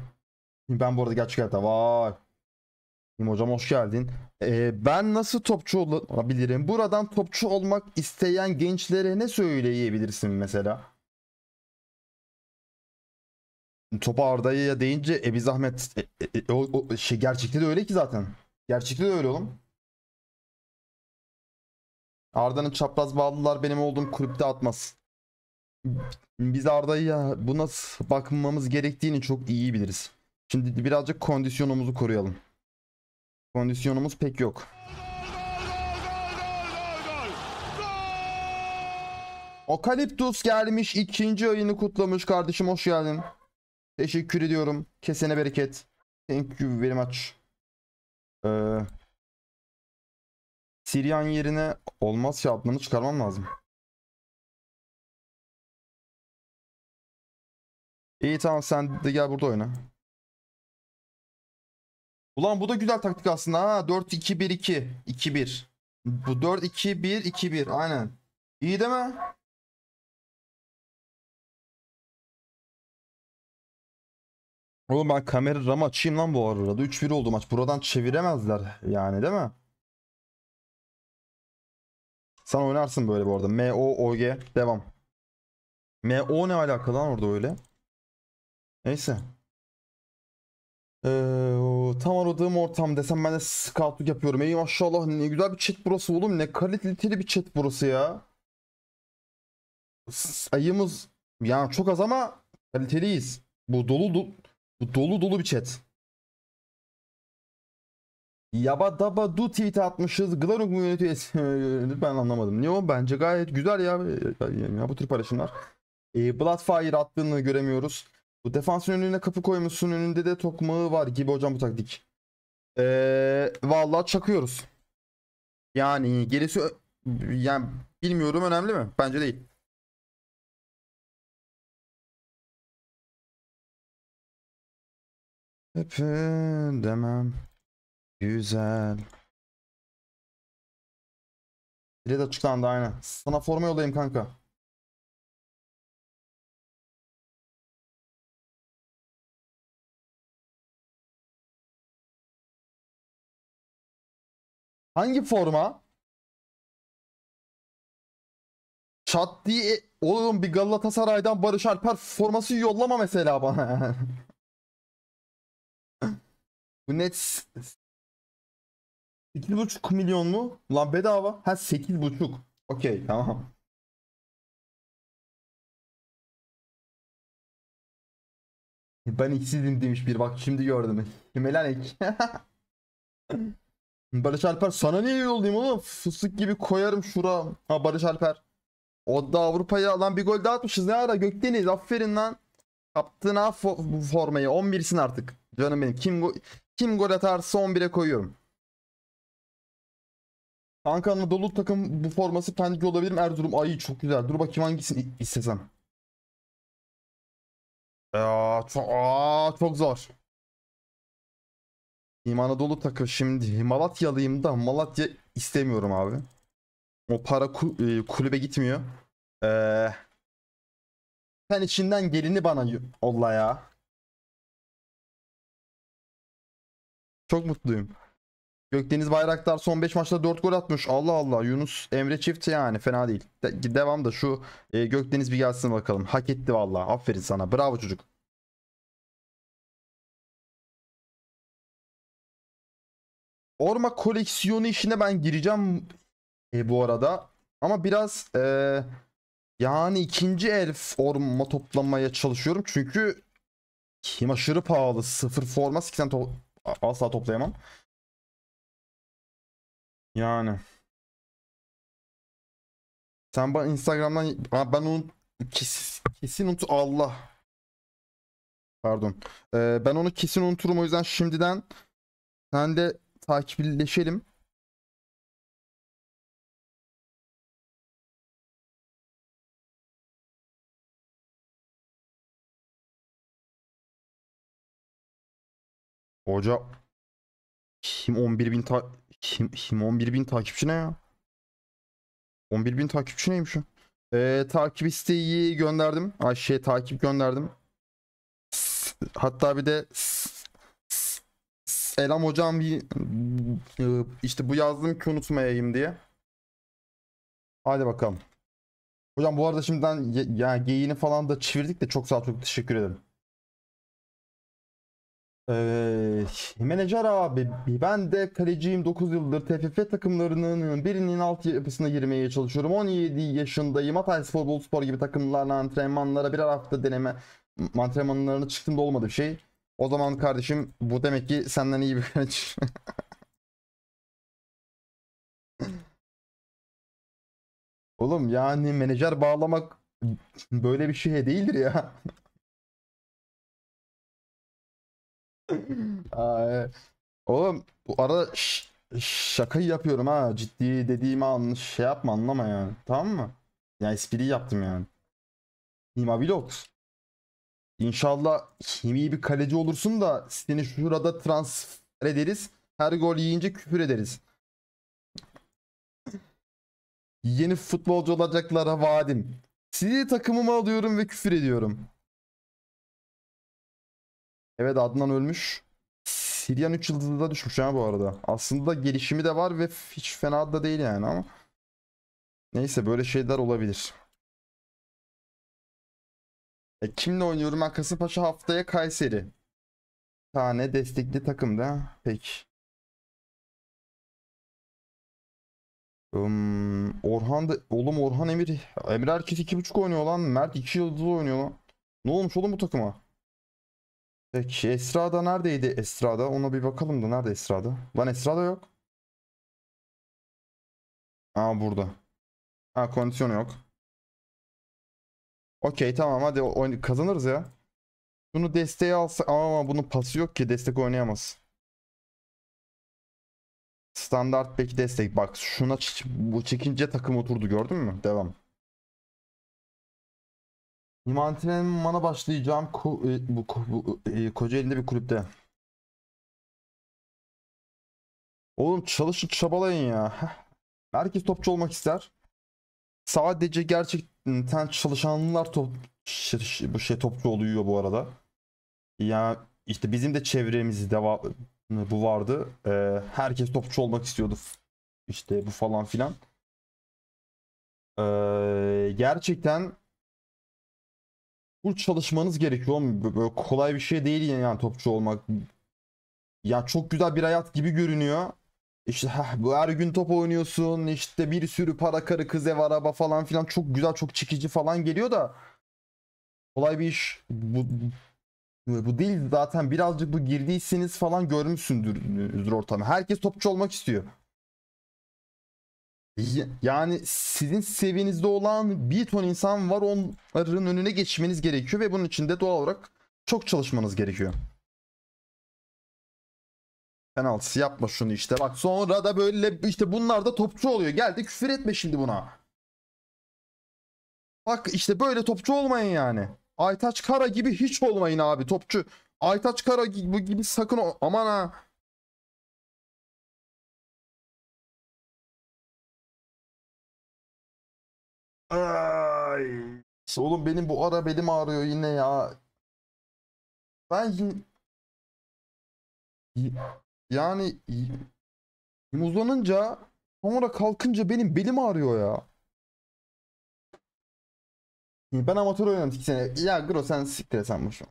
Ben bu arada gerçek hayatta var. Hocam hoş geldin. Ee, ben nasıl topçu olabilirim? Buradan topçu olmak isteyen gençlere ne söyleyebilirsin mesela? Topa Arda'ya deyince Ebi Zahmet e, e, e, o, o, şey, gerçekte de öyle ki zaten. Gerçekte de öyle oğlum. Arda'nın çapraz bağlılar benim olduğum kulüpte atmaz. Biz Arda'ya bu nasıl bakmamız gerektiğini çok iyi biliriz. Şimdi birazcık kondisyonumuzu koruyalım. Kondisyonumuz pek yok. Okaliptus gelmiş ikinci ayını kutlamış kardeşim hoş geldin. Teşekkür ediyorum. Kesene bereket. Thank you very much. Ee, Sirian yerine olmaz ya adını çıkarmam lazım. İyi tamam sen de gel burada oyna. Ulan bu da güzel taktik aslında ha. 4-2-1-2. 2-1. Bu 4-2-1-2-1 aynen. İyi değil mi? Oğlum ben kamera RAM açayım lan bu arada. 3-1 oldu maç. Buradan çeviremezler yani değil mi? Sen oynarsın böyle bu arada. m o Devam. MO ne alakalı lan orada öyle? Neyse. Ee, tam aradığım ortam desem ben de scoutluk yapıyorum. Ey maşallah ne güzel bir chat burası oğlum. Ne kaliteli bir chat burası ya. Sayımız yani çok az ama kaliteliyiz. Bu dolu dolu bu dolu dolu bir chat. Yaba daba du tweet atmışız. Glarung mu yönetiyor? [laughs] ben anlamadım. Ne o? Bence gayet güzel ya. ya bu tür paylaşımlar. E, Bloodfire attığını göremiyoruz. Bu defansın önüne kapı koymuşsun. Önünde de tokmağı var gibi hocam bu taktik. E, vallahi çakıyoruz. Yani gerisi yani bilmiyorum önemli mi? Bence değil. Öpün demem. Güzel. Bir Bilet açıklandı aynı. Sana forma yollayayım kanka. Hangi forma? Çat diye oğlum bir Galatasaray'dan Barış Alper forması yollama mesela bana [laughs] Bu net 8,5 milyon mu? Lan bedava. Ha 8,5. Okey tamam. Ben işsizim demiş bir bak şimdi gördüm. Kime ek? [laughs] Barış Alper sana niye yollayayım oğlum? Fıstık gibi koyarım şura. Ha Barış Alper. O da Avrupa'ya alan bir gol daha atmışız ne ara Gökdeniz aferin lan. Kaptın ha fo formayı 11'sin artık. Canım benim kim bu? Kim gol atarsa 11'e koyuyorum. Kanka Anadolu takım bu forması Pendik olabilirim. Erzurum ayı çok güzel. Dur bakayım hangisini istesem. Ya çok, aa, çok zor. İm Anadolu takım şimdi Malatyalıyım da Malatya istemiyorum abi. O para e, kulübe gitmiyor. Ee, sen içinden gelini bana yolla ya. Çok mutluyum. Gökdeniz Bayraktar son 5 maçta 4 gol atmış. Allah Allah Yunus Emre çift yani fena değil. De- devam da şu e, Gökdeniz bir gelsin bakalım. Hak etti vallahi. Aferin sana. Bravo çocuk. Orma koleksiyonu işine ben gireceğim e, bu arada. Ama biraz e, yani ikinci el orma toplamaya çalışıyorum. Çünkü kim aşırı pahalı. Sıfır forma 80 to asla toplayamam. Yani. Sen bana Instagram'dan ben onu kesin, kesin unut Allah. Pardon. Ee, ben onu kesin unuturum o yüzden şimdiden sen de takipleşelim. Hoca kim 11 bin ta kim, kim 11 bin takipçi ne ya? 11 bin takipçi neymiş o? Ee, takip isteği gönderdim. Ay şey takip gönderdim. Hatta bir de selam hocam bir e, işte bu yazdım ki unutmayayım diye. Hadi bakalım. Hocam bu arada şimdiden ya, ya falan da çevirdik de çok sağ çok teşekkür ederim. Ee, menajer abi ben de kaleciyim 9 yıldır TFF takımlarının birinin alt yapısına girmeye çalışıyorum. 17 yaşındayım. Hatay Spor, Bolu Spor gibi takımlarla antrenmanlara birer hafta deneme antrenmanlarına çıktım da olmadı bir şey. O zaman kardeşim bu demek ki senden iyi bir kaleci. [laughs] Oğlum yani menajer bağlamak böyle bir şey değildir ya. Ay. [laughs] Oğlum bu arada şakayı yapıyorum ha. Ciddi dediğimi an şey yapma anlama yani. Tamam mı? Yani espri yaptım yani. Nima Vlogs. İnşallah kimi bir kaleci olursun da seni şurada transfer ederiz. Her gol yiyince küfür ederiz. Yeni futbolcu olacaklara vaadim. Sizi takımıma alıyorum ve küfür ediyorum. Evet Adnan ölmüş. Sirian 3 yıldızda düşmüş ha bu arada. Aslında gelişimi de var ve hiç fena da değil yani ama. Neyse böyle şeyler olabilir. E, kimle oynuyorum ben Kasımpaşa haftaya Kayseri. Tane destekli takımda. Peki. Um, Orhan da oğlum Orhan Emir Emir herkes 2.5 oynuyor lan. Mert 2 yıldız oynuyor lan. Ne olmuş oğlum bu takıma? Peki Esra da neredeydi Esra da? Ona bir bakalım da nerede Esra Esra'da? Lan da yok. Aa burada. Ha kondisyonu yok. Okey tamam hadi oyn kazanırız ya. Bunu desteği alsa ama bunun pası yok ki destek oynayamaz. Standart peki destek. Bak şuna bu çekince takım oturdu gördün mü? Devam. İmam başlayacağım Ko e, bu, bu, e, Kocaeli'nde bir kulüpte. Oğlum çalışın çabalayın ya. Herkes topçu olmak ister. Sadece gerçekten çalışanlar top şey, şey, bu şey topçu oluyor bu arada. Yani işte bizim de çevremizde bu vardı. Ee, herkes topçu olmak istiyordu. İşte bu falan filan. Ee, gerçekten full çalışmanız gerekiyor. Böyle kolay bir şey değil yani topçu olmak. Ya çok güzel bir hayat gibi görünüyor. İşte heh, bu her gün top oynuyorsun. işte bir sürü para karı kız ev araba falan filan çok güzel çok çekici falan geliyor da kolay bir iş bu bu değil zaten birazcık bu girdiyseniz falan görmüşsündür ortamı. Herkes topçu olmak istiyor. Yani sizin seviyenizde olan bir ton insan var onların önüne geçmeniz gerekiyor ve bunun için de doğal olarak çok çalışmanız gerekiyor. Penaltısı yapma şunu işte bak sonra da böyle işte bunlar da topçu oluyor. Geldi küfür etme şimdi buna. Bak işte böyle topçu olmayın yani. Aytaç Kara gibi hiç olmayın abi topçu. Aytaç Kara gibi sakın aman ha. Ay. Oğlum benim bu ara belim ağrıyor yine ya. Ben yani uzanınca sonra kalkınca benim belim ağrıyor ya. Ben amatör oynadım 2 sene. Ya Gro sen siktir sen boşu.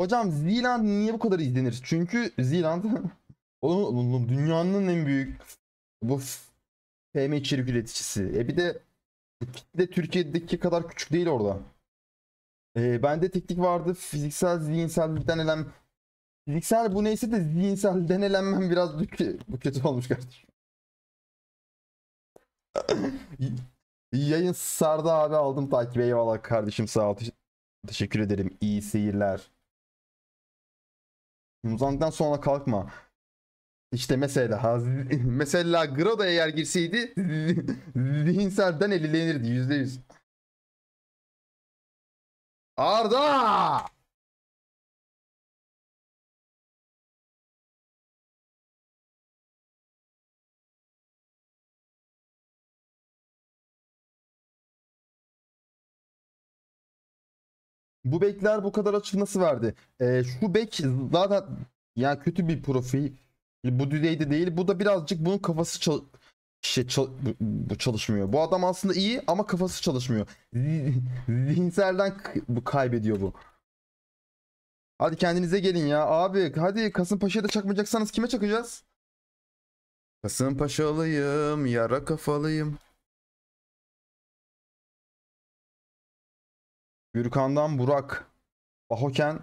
Hocam Zealand niye bu kadar izlenir? Çünkü Zealand [laughs] oğlum, dünyanın en büyük bu FM içerik üreticisi. E bir de kitle Türkiye'deki kadar küçük değil orada. E, bende teknik vardı. Fiziksel, zihinsel denelen. Fiziksel bu neyse de zihinsel denelenmem biraz bu kötü olmuş kardeşim. [laughs] Yayın sardı abi aldım takibi eyvallah kardeşim sağ ol. Teşekkür ederim. İyi seyirler. Yumuzandıktan sonra kalkma. İşte mesela [laughs] mesela Groda eğer girseydi [laughs] zihinselden elilenirdi yüzde yüz. Arda! Bu bekler bu kadar açık nasıl verdi? Ee, şu bek zaten yani kötü bir profil Hani bu düzeyde değil. Bu da birazcık bunun kafası çal şey, çal bu çalışmıyor. Bu adam aslında iyi ama kafası çalışmıyor. Zihinselden kaybediyor bu. Hadi kendinize gelin ya. Abi hadi Kasımpaşa'ya da çakmayacaksanız kime çakacağız? Kasımpaşalıyım, yara kafalıyım. Gürkan'dan Burak. Bahoken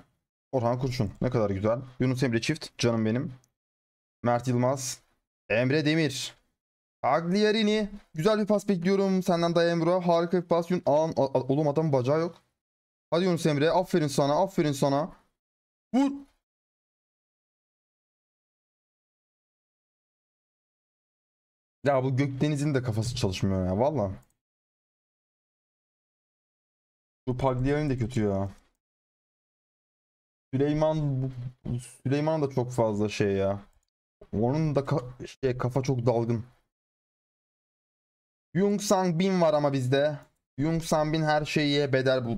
Orhan Kurşun. Ne kadar güzel. Yunus Emre çift. Canım benim. Mert Yılmaz. Emre Demir. Agliarini. Güzel bir pas bekliyorum. Senden Daya Emre'a. Harika bir pas. Yun Aa, oğlum adamın bacağı yok. Hadi Yunus Emre. Aferin sana. Aferin sana. Vur. Ya bu Gökdeniz'in de kafası çalışmıyor ya. Valla. Bu Pagliarini de kötü ya. Süleyman Süleyman da çok fazla şey ya. Onun da ka şey, kafa çok dalgın. Jung Sang Bin var ama bizde. Jung Sang Bin her şeyi bedel bu,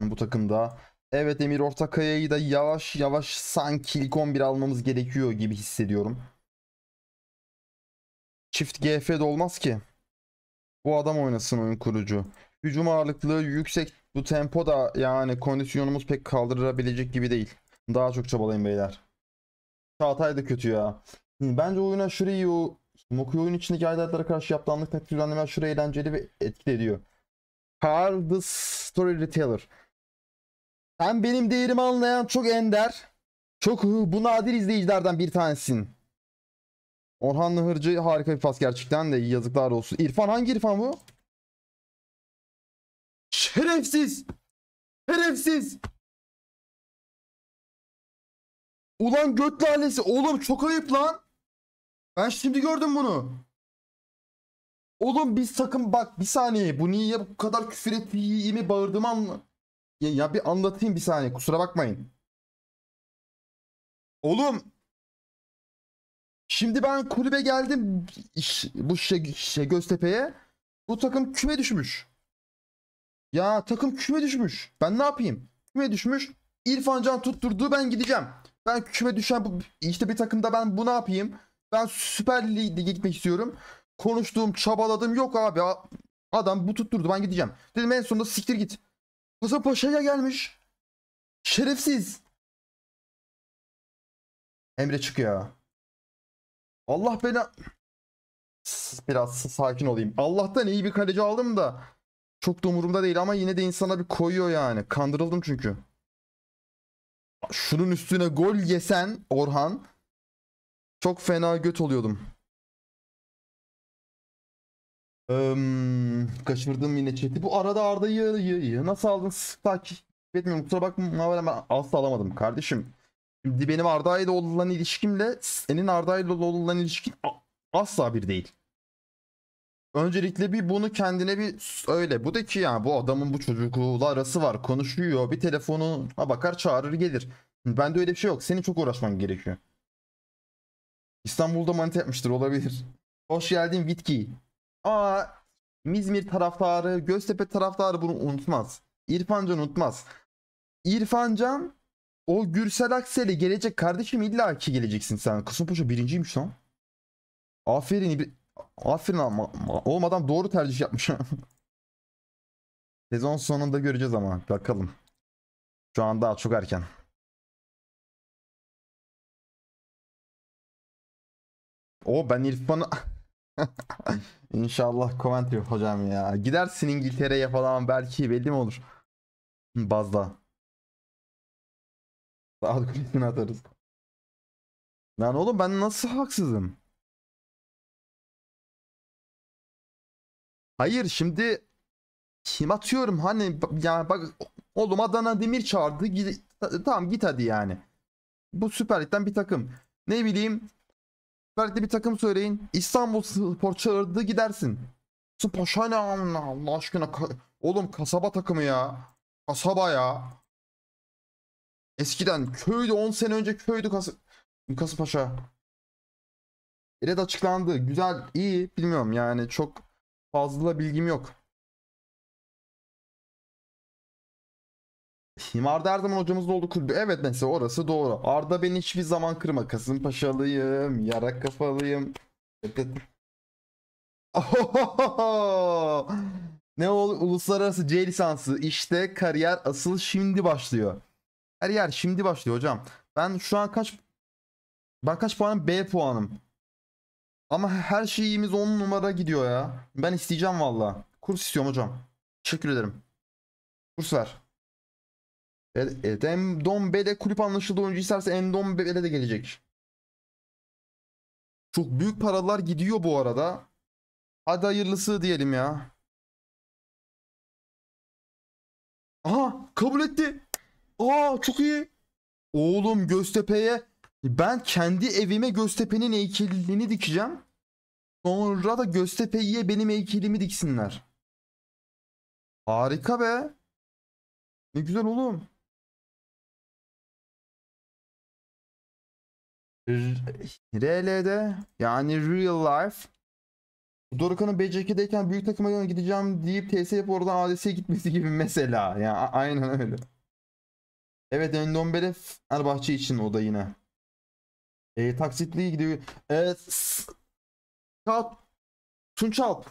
bu takımda. Evet Emir Ortakaya'yı da yavaş yavaş sanki ilk 11 almamız gerekiyor gibi hissediyorum. Çift GF de olmaz ki. Bu adam oynasın oyun kurucu. Hücum ağırlıklı yüksek bu tempo da yani kondisyonumuz pek kaldırabilecek gibi değil. Daha çok çabalayın beyler. Çağatay da kötü ya. Bence oyuna Shuryu, Smoku oyun içindeki aidatlara karşı yapılanlık taktik düzenlemeler Shuryu eğlenceli ve etkili ediyor. Carl Story Retailer. Sen benim değerimi anlayan çok ender, çok bu nadir izleyicilerden bir tanesin. Orhan Nahırcı harika bir pas gerçekten de yazıklar olsun. İrfan hangi İrfan bu? Şerefsiz! Şerefsiz! Ulan göt lalesi. Oğlum çok ayıp lan. Ben şimdi gördüm bunu. Oğlum biz sakın bak bir saniye bu niye bu kadar küfür ettiğimi bağırdığımı anla. Ya, ya bir anlatayım bir saniye kusura bakmayın. Oğlum şimdi ben kulübe geldim bu şey, şey Göztepe'ye bu takım küme düşmüş. Ya takım küme düşmüş. Ben ne yapayım? Küme düşmüş. İrfan Can tutturdu ben gideceğim. Ben küme düşen bu, işte bir takımda ben bu ne yapayım? Ben Süper Lig'e gitmek istiyorum. Konuştuğum, çabaladım yok abi. Adam bu tutturdu ben gideceğim. Dedim en sonunda siktir git. Hasan Paşa'ya gelmiş. Şerefsiz. Emre çıkıyor. Allah bela... Biraz sakin olayım. Allah'tan iyi bir kaleci aldım da. Çok da umurumda değil ama yine de insana bir koyuyor yani. Kandırıldım çünkü. Şunun üstüne gol yesen Orhan çok fena göt oluyordum. Um, kaçırdım yine chat'i. Bu arada Arda'yı yı, nasıl aldın? Takip etmiyorum. Kusura bakma ben asla alamadım kardeşim. Şimdi benim Arda'yla olan ilişkimle senin Arda'yla olan ilişkin asla bir değil. Öncelikle bir bunu kendine bir öyle. Bu da ki ya bu adamın bu çocukla arası var. Konuşuyor. Bir telefonu bakar çağırır gelir. Bende öyle bir şey yok. Senin çok uğraşman gerekiyor. İstanbul'da manita etmiştir olabilir. Hoş geldin Vitki. Aa İzmir taraftarı, Göztepe taraftarı bunu unutmaz. İrfancan unutmaz. İrfancan o Gürsel Aksel'e gelecek kardeşim illa ki geleceksin sen. Kısım Kasımpaşa birinciymiş lan. Aferin. Aferin ama. Oğlum adam doğru tercih yapmış. [laughs] Sezon sonunda göreceğiz ama. Bakalım. Şu an daha çok erken. O ben Elif [laughs] İnşallah comment yok hocam ya. Gidersin İngiltere'ye falan belki belli mi olur? Bazda. Daha kulübünü atarız. Lan oğlum ben nasıl haksızım? Hayır şimdi kim atıyorum hani yani bak oğlum Adana Demir çağırdı. Gid, tamam git hadi yani. Bu Süper Lig'den bir takım. Ne bileyim Süper Lig'de bir takım söyleyin. İstanbul Spor çağırdı gidersin. Spoşa ne Allah aşkına. Ka oğlum kasaba takımı ya. Kasaba ya. Eskiden köydü 10 sene önce köydü Kas Kasıpaşa Red açıklandı. Güzel, iyi. Bilmiyorum yani çok fazla bilgim yok. Arda her zaman hocamızda oldu kulübü. Evet mesela orası doğru. Arda ben hiçbir zaman kırma. Kasımpaşalıyım, yarak kafalıyım. [laughs] ne oldu? Uluslararası C lisansı. İşte kariyer asıl şimdi başlıyor. Kariyer şimdi başlıyor hocam. Ben şu an kaç... Ben kaç puanım? B puanım. Ama her şeyimiz 10 numara gidiyor ya. Ben isteyeceğim valla. Kurs istiyorum hocam. Teşekkür ederim. Kurs ver. Evet, Endombele kulüp anlaşıldı oyuncu isterse Endombele de gelecek. Çok büyük paralar gidiyor bu arada. Hadi hayırlısı diyelim ya. Aha kabul etti. Aa çok iyi. Oğlum Göztepe'ye ben kendi evime Göztepe'nin heykelini dikeceğim. Sonra da Göztepe'ye benim heykelimi diksinler. Harika be. Ne güzel oğlum. RL'de yani real life Dorukhan'ın BCK'deyken büyük takıma gideceğim deyip TS yapıp oradan ADS'ye gitmesi gibi mesela. Yani aynen öyle. Evet Endombele Fenerbahçe için o da yine. E, ee, taksitliği gidiyor. E, ee, Scout Tunç Alp.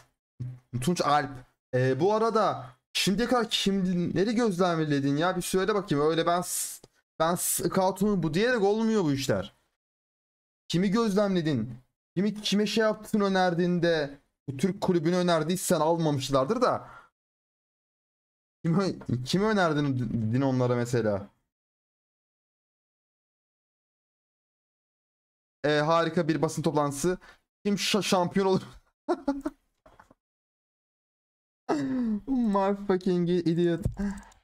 Tunç Alp. E, bu arada şimdiye kadar kimleri gözlemledin ya? Bir söyle bakayım. Öyle ben ben Scout'un bu diyerek olmuyor bu işler. Kimi gözlemledin? Kimi kime şey yaptın önerdiğinde bu Türk kulübünü önerdiysen almamışlardır da. Kimi kime önerdin din onlara mesela? e, harika bir basın toplantısı. Kim şampiyon olur? [laughs] My fucking idiot.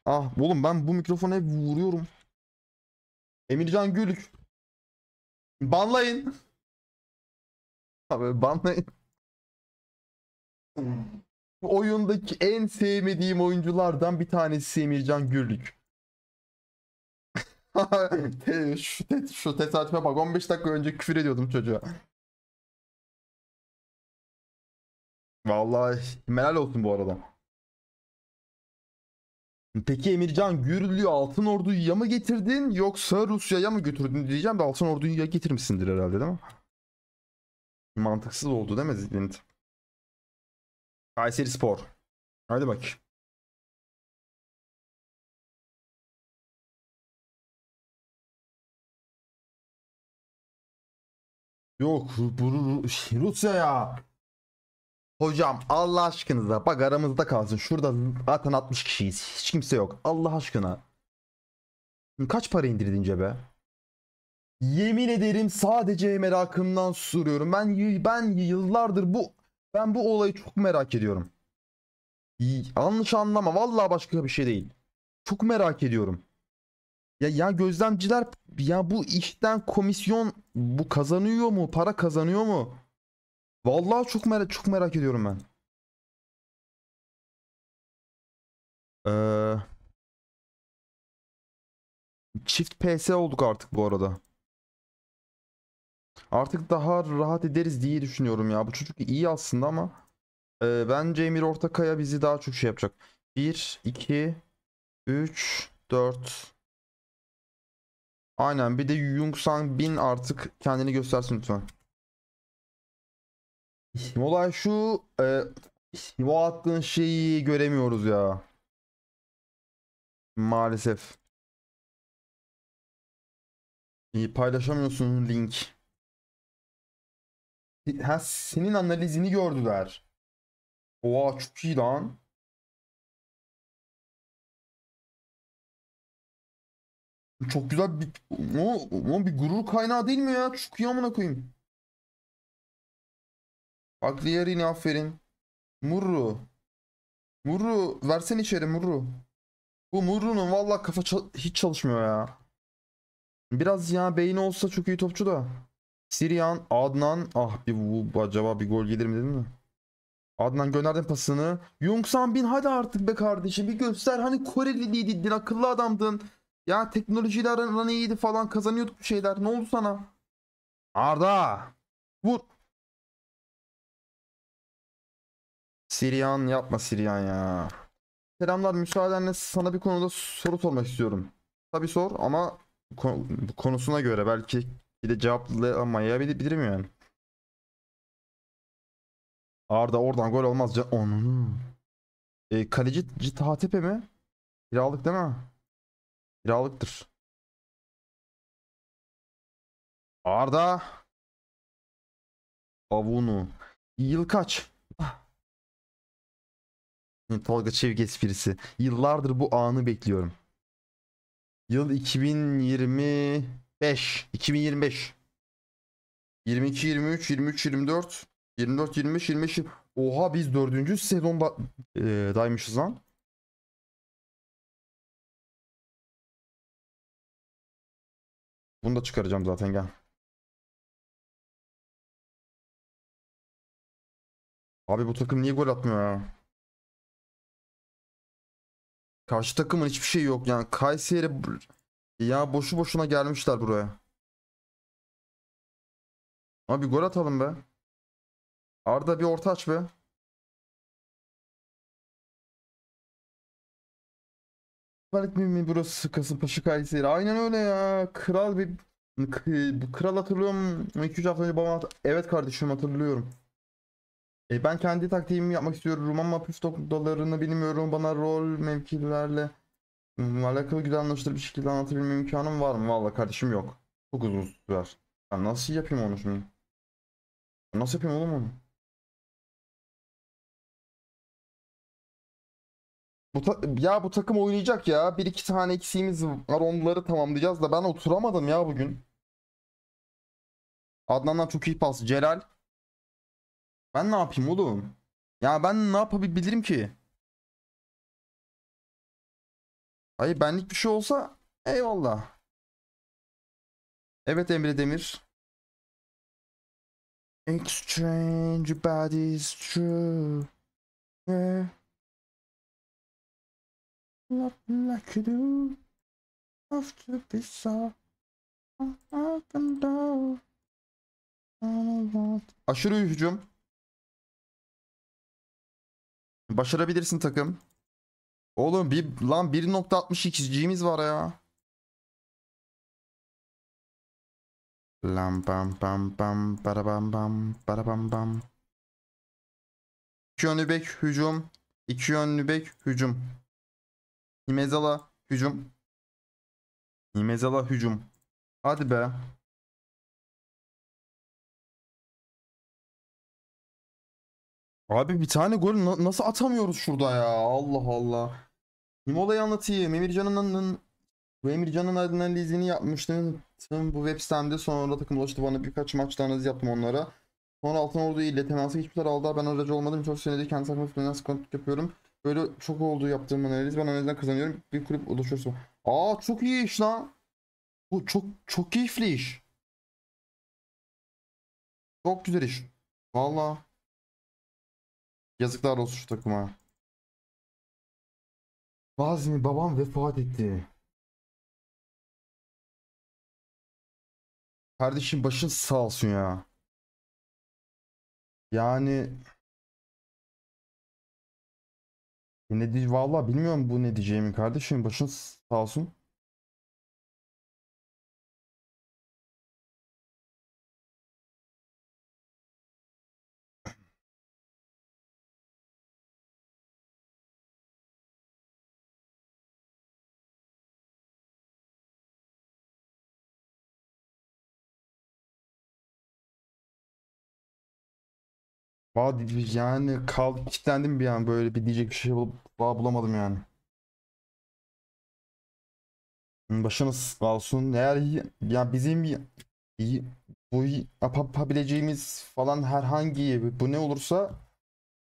Ah oğlum ben bu mikrofonu hep vuruyorum. Emircan Gülük. Banlayın. Abi banlayın. oyundaki en sevmediğim oyunculardan bir tanesi Emircan Gürlük şu, te şu tesadüfe bak 15 dakika önce küfür ediyordum çocuğa. Vallahi melal olsun bu arada. Peki Emircan Gürlü Altın Ordu'yu ya mı getirdin yoksa Rusya'ya mı götürdün diyeceğim de Altın Ordu'yu ya getirmişsindir herhalde değil mi? Mantıksız oldu değil mi Zidint? Kayseri Spor. Hadi bak. Yok bunu Rusya ya. Hocam Allah aşkınıza bak aramızda kalsın. Şurada zaten 60 kişiyiz. Hiç kimse yok. Allah aşkına. Kaç para indirdin cebe? Yemin ederim sadece merakımdan soruyorum. Ben ben yıllardır bu ben bu olayı çok merak ediyorum. Yanlış anlama vallahi başka bir şey değil. Çok merak ediyorum. Ya, ya gözlemciler ya bu işten komisyon bu kazanıyor mu? Para kazanıyor mu? Vallahi çok merak çok merak ediyorum ben. Ee, çift PS olduk artık bu arada. Artık daha rahat ederiz diye düşünüyorum ya. Bu çocuk iyi aslında ama e, bence Emir Ortakaya bizi daha çok şey yapacak. 1, 2, 3, 4, Aynen bir de Yung Bin artık kendini göstersin lütfen. Olay şu e, o attığın şeyi göremiyoruz ya. Maalesef. İyi paylaşamıyorsun link. Ha, senin analizini gördüler. Oha çok iyi lan. Çok güzel bir o, o bir gurur kaynağı değil mi ya? Çok iyi amına koyayım. Agliyerini aferin. Murru. Murru versen içeri Murru. Bu Murru'nun vallahi kafa çal hiç çalışmıyor ya. Biraz ya beyni olsa çok iyi topçu da. Sirian, Adnan. Ah bir bu acaba bir gol gelir mi dedim mi? Adnan gönderdin pasını. Yong Bin hadi artık be kardeşim bir göster. Hani Koreliliydin akıllı adamdın. Ya teknolojiyle aran iyiydi falan kazanıyorduk bir şeyler. Ne oldu sana? Arda. Vur. Sirian yapma Sirian ya. Selamlar müsaadenle sana bir konuda soru sormak istiyorum. Tabi sor ama konusuna göre belki bir de cevaplayamayabilirim yani. Arda oradan gol olmaz. Onunu. E, kaleci Citatepe mi? Kiralık değil mi? Kiralıktır. Arda. Avunu. Yıl kaç? Ah. Tolga Çevik esprisi. Yıllardır bu anı bekliyorum. Yıl 2025. 2025. 22, 23, 23, 24. 24, 25, 25. Oha biz dördüncü sezonda e, daymışız lan. Bunu da çıkaracağım zaten gel. Abi bu takım niye gol atmıyor ya? Karşı takımın hiçbir şey yok yani Kayseri ya boşu boşuna gelmişler buraya. Abi gol atalım be. Arda bir orta aç be. Adalet mi burası Kasımpaşa Kayseri? Aynen öyle ya. Kral bir kral hatırlıyorum. 2-3 hafta önce babam evet kardeşim hatırlıyorum. E, ben kendi taktiğimi yapmak istiyorum ama püf noktalarını bilmiyorum. Bana rol mevkilerle hmm, alakalı güzel anlaşılır bir şekilde anlatabilme imkanım var mı? Valla kardeşim yok. Çok uzun sürer. Ben nasıl yapayım onu şimdi? nasıl yapayım oğlum onu? Bu ya bu takım oynayacak ya. Bir iki tane eksiğimiz var onları tamamlayacağız da ben oturamadım ya bugün. Adnan'dan çok iyi pas. Celal. Ben ne yapayım oğlum? Ya ben ne yapabilirim ki? Hayır benlik bir şey olsa eyvallah. Evet Emre Demir. Exchange bodies true. Yeah love like you do. Love to be so. Aşırı hücum. Başarabilirsin takım. Oğlum bir lan 1.62'ciğimiz var ya. Lam pam pam pam para pam pam para pam pam. İki yönlü bek hücum. İki yönlü bek hücum. Himezala hücum. Himezala hücum. Hadi be. Abi bir tane gol na nasıl atamıyoruz şurada ya? Allah Allah. Himola'yı anlatayım. Emircan'ın bu Emircan'ın analizini yapmıştım bu web sitemde. Sonra takım ulaştı bana birkaç maçta analiz yaptım onlara. Sonra Altın Ordu ile teması geçmişler aldı. Ben aracı olmadım. Çok senede kendi takımı finans kontrol yapıyorum. Böyle çok oldu yaptığım analiz. Ben analizden kazanıyorum. Bir kulüp oluşursa. Aa çok iyi iş lan. Bu çok çok keyifli iş. Çok güzel iş. Valla. Yazıklar olsun şu takıma. Bazı babam vefat etti. Kardeşim başın sağ olsun ya. Yani E, ne diye valla bilmiyorum bu ne diyeceğimi kardeşim başın sağ olsun. Vadi yani kal kilitlendim bir an böyle bir diyecek bir şey bul daha bulamadım yani. Hmm, başınız sağ olsun. Eğer ya yani bizim bu yapabileceğimiz falan herhangi bu ne olursa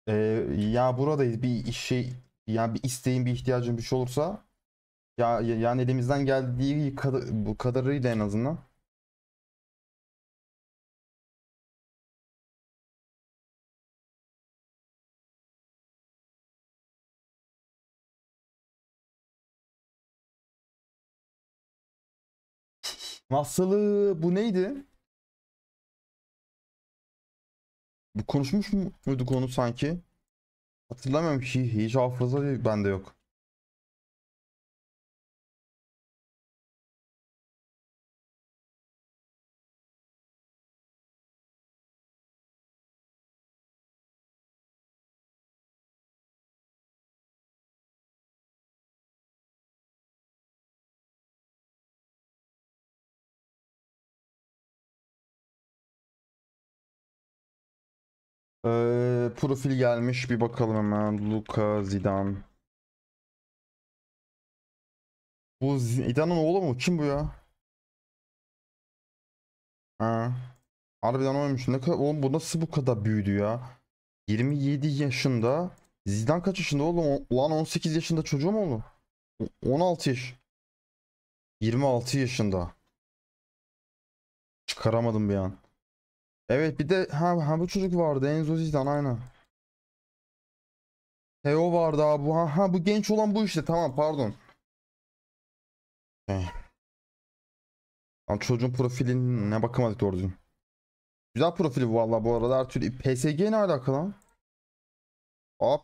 e, ya buradayız bir şey yani bir isteğin bir ihtiyacın bir şey olursa ya yani elimizden geldiği kadar, bu kadarıyla en azından Masalı bu neydi? Bu konuşmuş muydu konu sanki? Hatırlamıyorum. Hiç hafıza bende yok. profil gelmiş. Bir bakalım hemen. Luka Zidane. Bu Zidane'ın oğlu mu? Kim bu ya? Ha. Harbiden oymuş. Ne kadar oğlum bu nasıl bu kadar büyüdü ya? 27 yaşında. Zidane kaç yaşında oğlum? Ulan 18 yaşında çocuğum oğlum. 16 yaş. 26 yaşında. Çıkaramadım bir an. Evet bir de ha, ha bu çocuk vardı Enzo Zidane aynen. Teo vardı abi. Ha, ha bu genç olan bu işte. Tamam pardon. Ee. Lan çocuğun profiline bakamadık doğru düzgün. Güzel profili valla bu arada her türlü. PSG ne alaka lan? Abi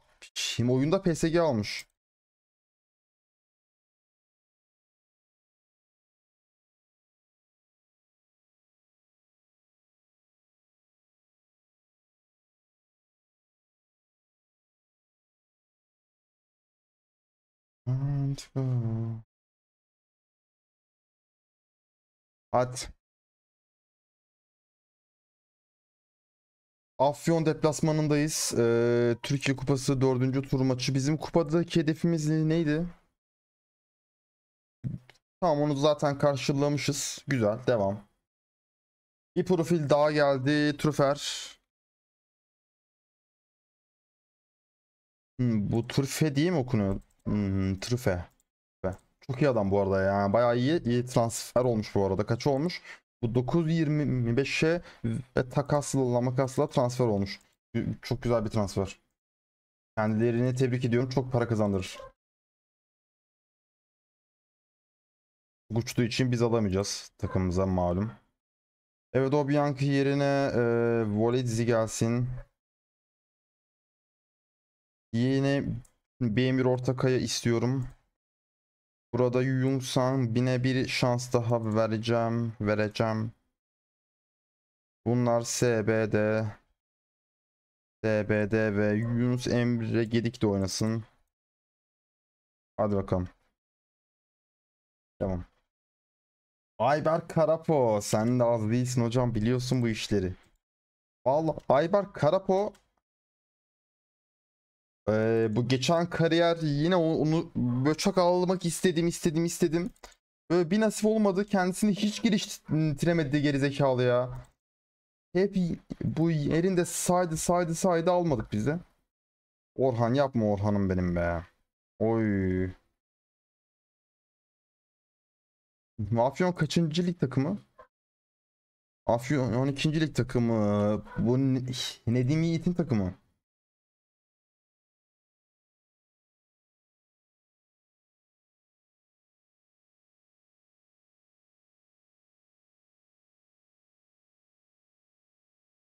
oyunda PSG almış. At. Afyon deplasmanındayız. Ee, Türkiye Kupası 4. tur maçı. Bizim kupadaki hedefimiz neydi? Tamam onu zaten karşılamışız. Güzel devam. Bir profil daha geldi. Trüfer. Hmm, bu Trüfe diye mi okunuyor? Hmm, Trüfe. Çok iyi adam bu arada ya. Bayağı iyi, iyi transfer olmuş bu arada. Kaç olmuş? Bu 9.25'e ve takasla makasla transfer olmuş. Çok güzel bir transfer. Kendilerini tebrik ediyorum. Çok para kazandırır. Uçtuğu için biz alamayacağız takımımıza malum. Evet o Bianchi yerine e, Volidzi gelsin. Yine Bemir 1 Ortakaya istiyorum. Burada Yunsan bine bir şans daha vereceğim. Vereceğim. Bunlar SBD. SBD ve Yunus Emre Gedik de oynasın. Hadi bakalım. Tamam. Aybar Karapo. Sen de az değilsin hocam. Biliyorsun bu işleri. Vallahi Aybar Karapo ee, bu geçen kariyer yine onu böyle çok almak istedim istedim istedim. Böyle bir nasip olmadı. Kendisini hiç geliştiremedi gerizekalı ya. Hep bu elinde saydı saydı saydı almadık bize. Orhan yapma Orhan'ım benim be. Oy. Afyon kaçıncı lig takımı? Afyon 12. lig takımı. Bu Nedim Yiğit'in takımı.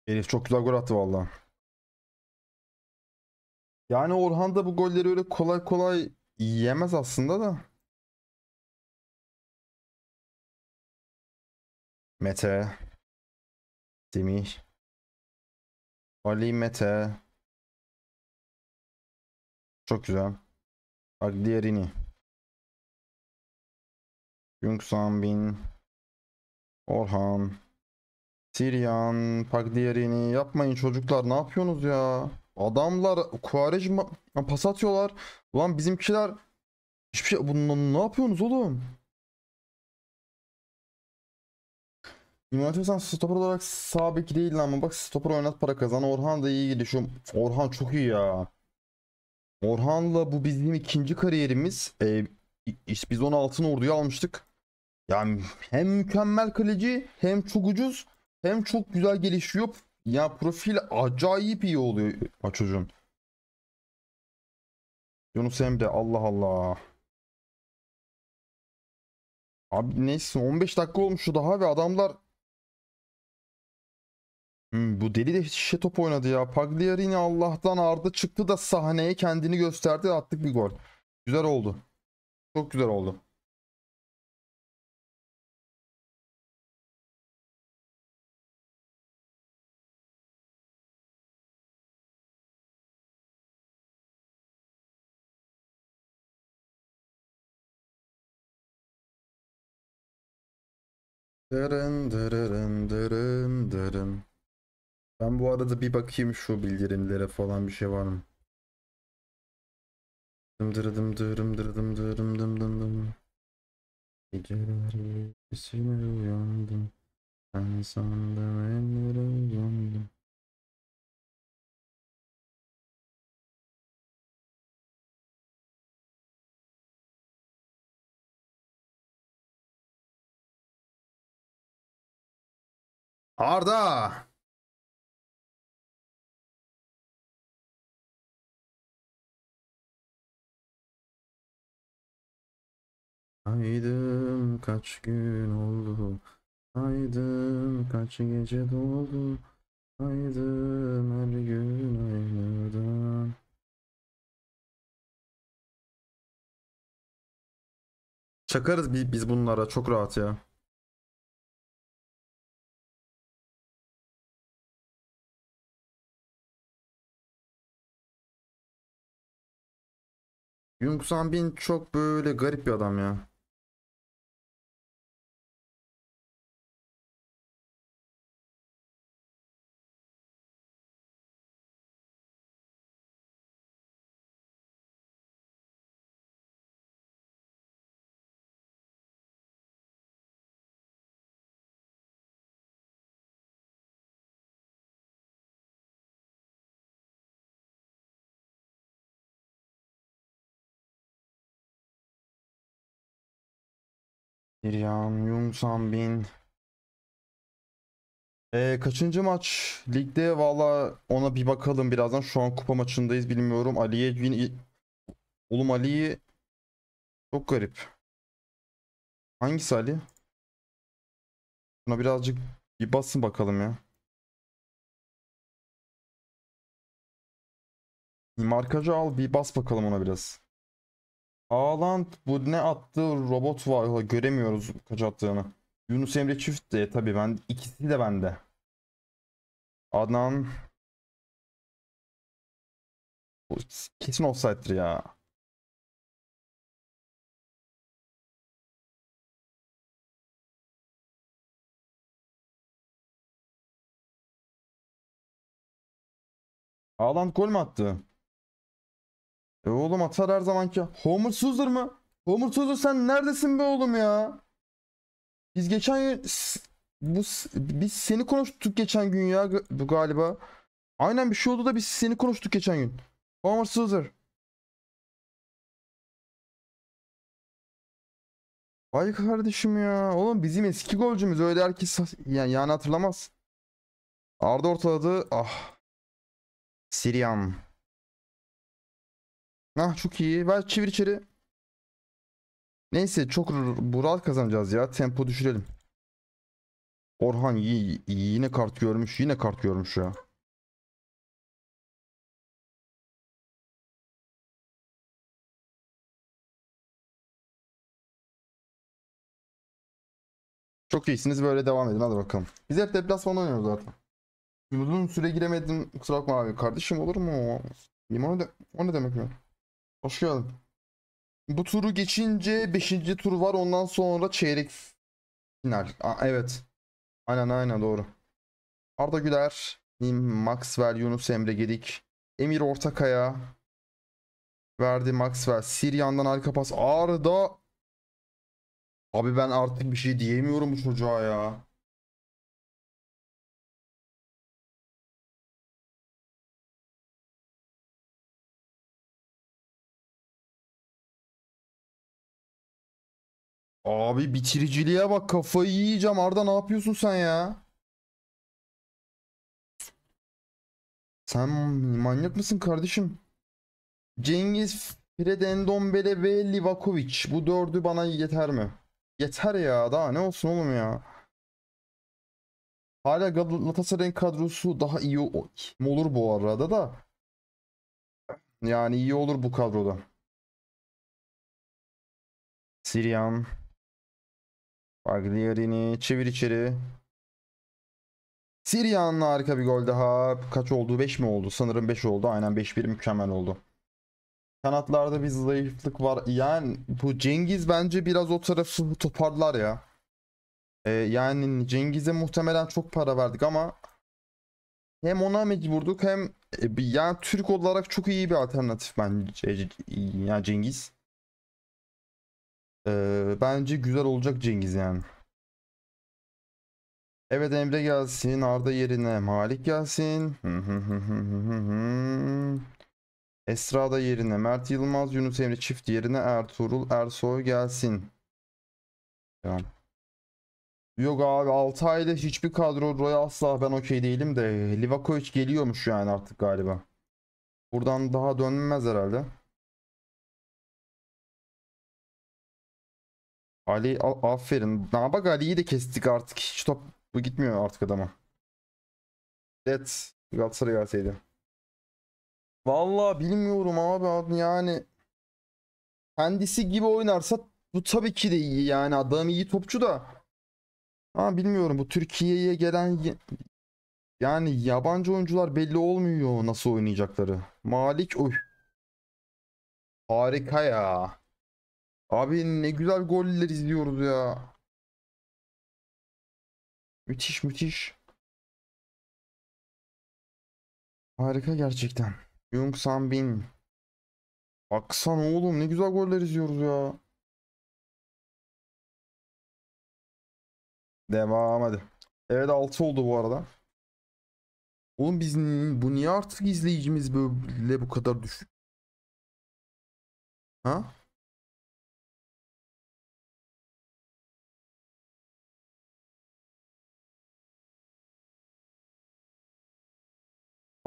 Elif çok güzel gol attı valla. Yani Orhan da bu golleri öyle kolay kolay yemez aslında da. Mete. Semih. Ali Mete. Çok güzel. Agliarini. Jung Bin. Orhan. Sirian, diğerini yapmayın çocuklar ne yapıyorsunuz ya? Adamlar Kuvarejma pas atıyorlar. Ulan bizimkiler hiçbir şey bundan ne yapıyorsunuz oğlum? İmmanuel sen stoper olarak sağ değil lan ama bak stoper oynat para kazan. Orhan da iyi gidiyor. Orhan çok iyi ya. Orhan'la bu bizim ikinci kariyerimiz. Ee, biz onu altın orduyu almıştık. Yani hem mükemmel kaleci hem çok ucuz hem çok güzel gelişiyor. Ya profil acayip iyi oluyor ha çocuğun. Yunus Emre Allah Allah. Abi neyse 15 dakika olmuş şu daha ve adamlar Hmm, bu deli de şişe top oynadı ya. Pagliarini Allah'tan ardı çıktı da sahneye kendini gösterdi. Attık bir gol. Güzel oldu. Çok güzel oldu. Dırın dırın dırın dırın. Ben bu arada bir bakayım şu bildirimlere falan bir şey var mı? Dım dırdım dırım dırdım dırım dım dım dım. Geceler gecesine uyandım. Ben sandım ellerim yandım. Arda. Haydım kaç gün oldu. Haydım kaç gece doldu. Haydım her gün aynıdan. Çakarız biz bunlara çok rahat ya. Yung Bin çok böyle garip bir adam ya. Miriam Yunsan bin. E, kaçıncı maç? Ligde valla ona bir bakalım birazdan. Şu an kupa maçındayız bilmiyorum. Ali'ye yine... Oğlum Ali'yi... Çok garip. Hangisi Ali? Buna birazcık bir basın bakalım ya. Markacı al bir bas bakalım ona biraz. Haaland bu ne attı robot var göremiyoruz kaç attığını. Yunus Emre çift de tabii ben ikisi de bende. Adnan kesin offside'dir ya. Haaland gol mü attı? E oğlum atar her zamanki. Homer Suzer mı? Homer Suzer sen neredesin be oğlum ya? Biz geçen gün bu biz seni konuştuk geçen gün ya bu galiba. Aynen bir şey oldu da biz seni konuştuk geçen gün. Homer Suzer. Vay kardeşim ya. Oğlum bizim eski golcümüz öyle herkes yani, yani hatırlamaz. Arda ortaladı. Ah. Siriam. Ah çok iyi. Ver çevir içeri. Neyse çok bural kazanacağız ya. Tempo düşürelim. Orhan yine kart görmüş. Yine kart görmüş ya. Çok iyisiniz böyle devam edin hadi bakalım. Biz hep deplasman oynuyoruz zaten. Uzun süre giremedim kusura bakma abi kardeşim olur mu? Limon de o ne demek ya? Hoş geldin. Bu turu geçince 5. tur var ondan sonra çeyrek final. Aa, evet. Aynen aynen doğru. Arda Güler, Nim, Maxwell, Yunus Emre Gedik, Emir Ortakaya verdi Maxwell. Sirian'dan arka pas Arda. Abi ben artık bir şey diyemiyorum bu çocuğa ya. Abi bitiriciliğe bak kafayı yiyeceğim Arda ne yapıyorsun sen ya? Sen manyak mısın kardeşim? Cengiz, Fred Endombele ve Livakovic. Bu dördü bana yeter mi? Yeter ya daha ne olsun oğlum ya. Hala Galatasaray'ın kadrosu daha iyi olur bu arada da. Yani iyi olur bu kadroda. Sirian Pagliarini çevir içeri. Sirian'la harika bir gol daha. Kaç oldu? 5 mi oldu? Sanırım 5 oldu. Aynen 5-1 mükemmel oldu. Kanatlarda bir zayıflık var. Yani bu Cengiz bence biraz o tarafı toparlar ya. Ee, yani Cengiz'e muhtemelen çok para verdik ama hem ona mecburduk hem e, yani Türk olarak çok iyi bir alternatif bence yani Cengiz. Ee, bence güzel olacak Cengiz yani. Evet Emre gelsin. Arda yerine Malik gelsin. Esra da yerine Mert Yılmaz, Yunus Emre çift yerine Ertuğrul Ersoy gelsin. Tamam. Yok abi 6 ayda hiçbir kadro Royal asla ben okey değilim de Livakovic geliyormuş yani artık galiba. Buradan daha dönmez herhalde. Ali a- aferin. Ne Ali'yi de kestik artık. Hiç top bu gitmiyor artık adama. Evet. Galatasaray gelseydi. Vallahi bilmiyorum abi yani. Kendisi gibi oynarsa bu tabii ki de iyi yani adam iyi topçu da. Ama bilmiyorum bu Türkiye'ye gelen yani yabancı oyuncular belli olmuyor nasıl oynayacakları. Malik oy. Harika ya. Abi ne güzel goller izliyoruz ya. Müthiş müthiş. Harika gerçekten. Jung Sanbin. Baksana oğlum ne güzel goller izliyoruz ya. Devam hadi. Evet 6 oldu bu arada. Oğlum biz bu niye artık izleyicimiz böyle bu kadar düşük? Ha?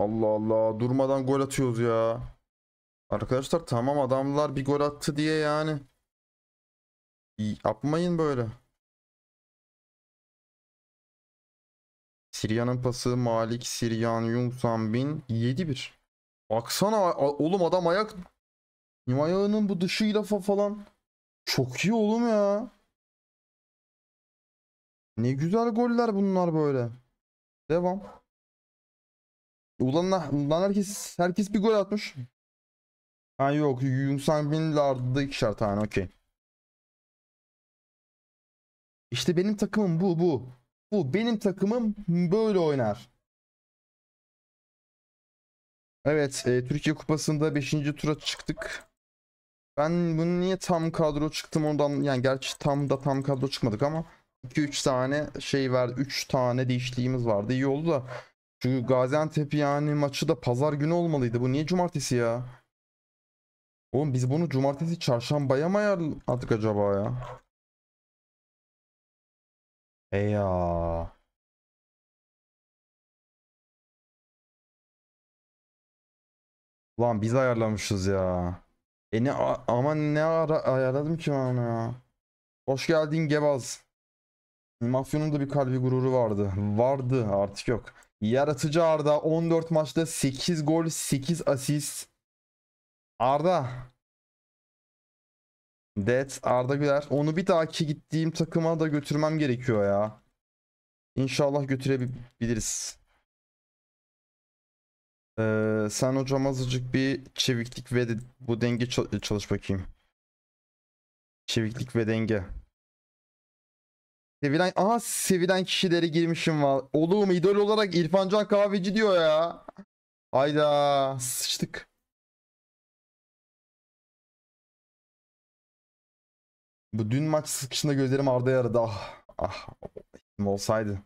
Allah Allah durmadan gol atıyoruz ya. Arkadaşlar tamam adamlar bir gol attı diye yani. Yapmayın böyle. Sirya'nın pası Malik Siryan Yung bin 7-1. Baksana oğlum adam ayak ayağının bu dışıyla falan çok iyi oğlum ya. Ne güzel goller bunlar böyle. Devam. E, ulan, ulan herkes, herkes bir gol atmış. Ha yok. Yunsan Bin'le ardında ikişer tane. Okey. İşte benim takımım bu bu. Bu benim takımım böyle oynar. Evet e, Türkiye Kupası'nda 5. tura çıktık. Ben bunu niye tam kadro çıktım ondan yani gerçi tam da tam kadro çıkmadık ama 2-3 tane şey verdi 3 tane değişliğimiz vardı İyi oldu da çünkü Gaziantep yani maçı da pazar günü olmalıydı. Bu niye cumartesi ya? Oğlum biz bunu cumartesi çarşambaya mı ayarladık acaba ya? Eya. Lan biz ayarlamışız ya. E ne ama ne ara ayarladım ki ben ya. Hoş geldin Gebaz. Mafyonun da bir kalbi gururu vardı. Vardı artık yok. Yaratıcı Arda 14 maçta 8 gol 8 asist. Arda. Dead Arda Güler. Onu bir dahaki gittiğim takıma da götürmem gerekiyor ya. İnşallah götürebiliriz. Ee, sen hocam azıcık bir çeviklik ve bu denge çalış bakayım. Çeviklik ve denge. Sevilen, aha sevilen kişileri girmişim var. Oğlum idol olarak İrfancan Kahveci diyor ya. Hayda sıçtık. Bu dün maç sıkışında gözlerim arda yaradı. Ah, ah olsaydı.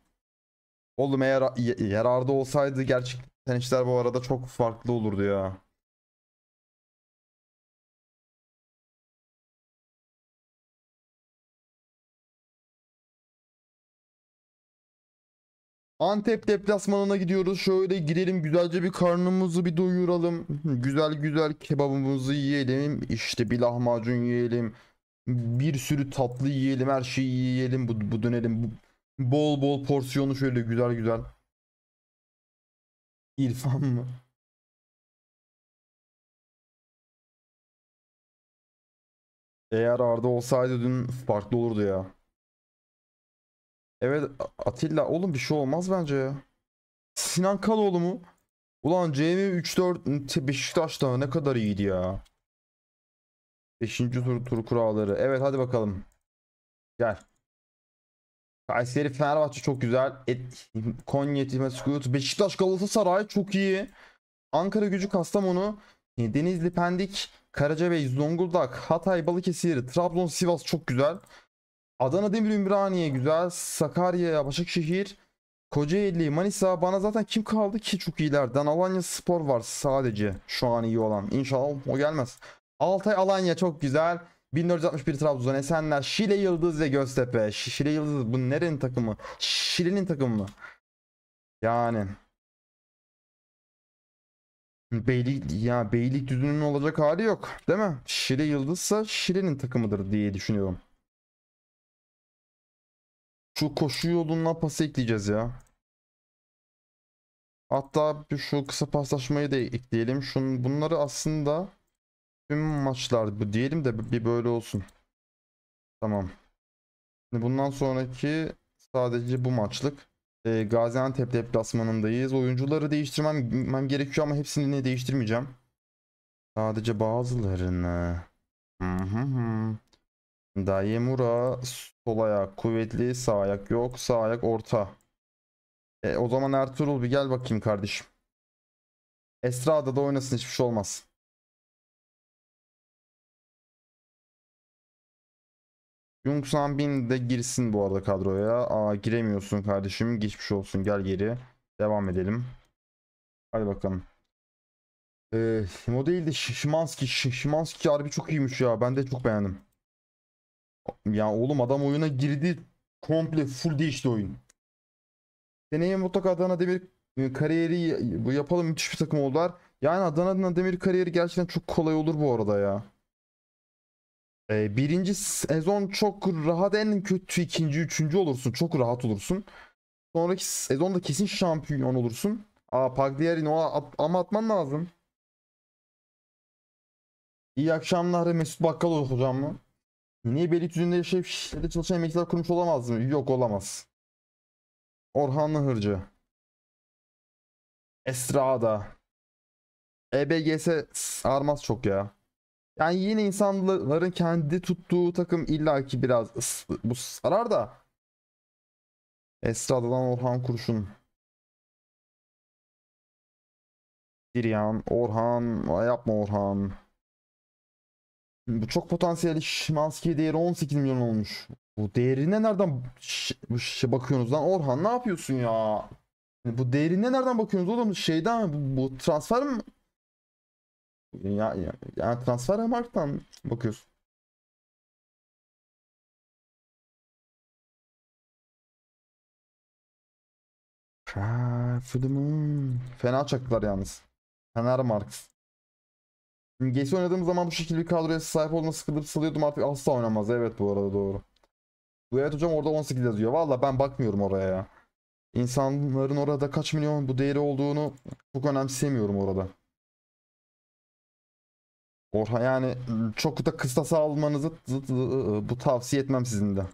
Oğlum eğer yer arda olsaydı gerçek işler bu arada çok farklı olurdu ya. Antep deplasmanına gidiyoruz. Şöyle gidelim güzelce bir karnımızı bir doyuralım. Güzel güzel kebabımızı yiyelim. İşte bir lahmacun yiyelim. Bir sürü tatlı yiyelim. Her şeyi yiyelim. Bu, bu dönelim. Bu, bol bol porsiyonu şöyle güzel güzel. İrfan mı? Eğer Arda olsaydı dün farklı olurdu ya. Evet Atilla oğlum bir şey olmaz bence ya. Sinan Kaloğlu mu? Ulan CM 3-4 Beşiktaş'ta ne kadar iyiydi ya. 5. tur, tur kuralları. Evet hadi bakalım. Gel. Kayseri Fenerbahçe çok güzel. Et, Konya Timaskut. Beşiktaş Galatasaray çok iyi. Ankara Gücü Kastamonu. E, Denizli Pendik. Karacabey Zonguldak. Hatay Balıkesir. Trabzon Sivas çok güzel. Adana Demir Ümraniye güzel. Sakarya, Başakşehir, Kocaeli, Manisa. Bana zaten kim kaldı ki çok iyilerden? Alanya Spor var sadece şu an iyi olan. İnşallah o gelmez. Altay Alanya çok güzel. 1461 Trabzon, Esenler, Şile Yıldız ve Göztepe. Şile Yıldız bu nerenin takımı? Şile'nin takımı mı? Yani. Beylik ya beylik Beylikdüzü'nün olacak hali yok, değil mi? Şile Yıldızsa Şile'nin takımıdır diye düşünüyorum. Şu koşu yoluna pas ekleyeceğiz ya. Hatta şu kısa paslaşmayı da ekleyelim. Şun, bunları aslında tüm maçlar bu diyelim de bir böyle olsun. Tamam. Şimdi bundan sonraki sadece bu maçlık. E, Gaziantep deplasmanındayız. Oyuncuları değiştirmem gerekiyor ama hepsini ne değiştirmeyeceğim. Sadece bazılarını. Hı hı hı. Dayemura Sol ayak kuvvetli. Sağ ayak yok. Sağ ayak orta. E, o zaman Ertuğrul bir gel bakayım kardeşim. Esra'da da oynasın hiçbir şey olmaz. Yungsan Bin de girsin bu arada kadroya. Aa giremiyorsun kardeşim. Geçmiş olsun. Gel geri. Devam edelim. Hadi bakalım. Ee, o değil de Şimanski. Şimanski harbi çok iyiymiş ya. Ben de çok beğendim. Ya oğlum adam oyuna girdi komple full değişti oyun. Deneyim mutlaka Adana Demir e, kariyeri bu yapalım müthiş bir takım oldular. Yani Adana Demir kariyeri gerçekten çok kolay olur bu arada ya. Ee, birinci sezon çok rahat en kötü ikinci üçüncü olursun çok rahat olursun. Sonraki sezonda kesin şampiyon olursun. Aa Pagliarini o at, ama atman lazım. İyi akşamlar Mesut Bakkal hocam mı? Niye Beylikdüzü'nde yaşayıp şey, şehirde çalışan emekliler kurmuş olamaz mı? Yok olamaz. Orhanlı Hırcı. Estrada. EBGS sarmaz çok ya. Yani yine insanların kendi tuttuğu takım illaki biraz bu sarar da. Esra'dan Orhan Kurşun. Diryan, Orhan, yapma Orhan. Bu çok potansiyeli. Şimanski değeri 18 milyon olmuş. Bu değerine nereden bakıyorsunuz lan Orhan ne yapıyorsun ya? Bu değerine nereden bakıyorsunuz oğlum? Şeyden bu, bu transfer mi? Ya, ya, ya transfer marktan bakıyorsun. Fena çaktılar yalnız. Fener Marks. Geçti oynadığım zaman bu şekilde bir kadroya sahip olma sıkılıp salıyordum artık asla oynamaz. Evet bu arada doğru. Bu evet hocam orada 18 yazıyor. Valla ben bakmıyorum oraya ya. İnsanların orada kaç milyon bu değeri olduğunu çok önemsemiyorum orada. Orhan yani çok da kıstasa almanızı bu tavsiye etmem sizin de.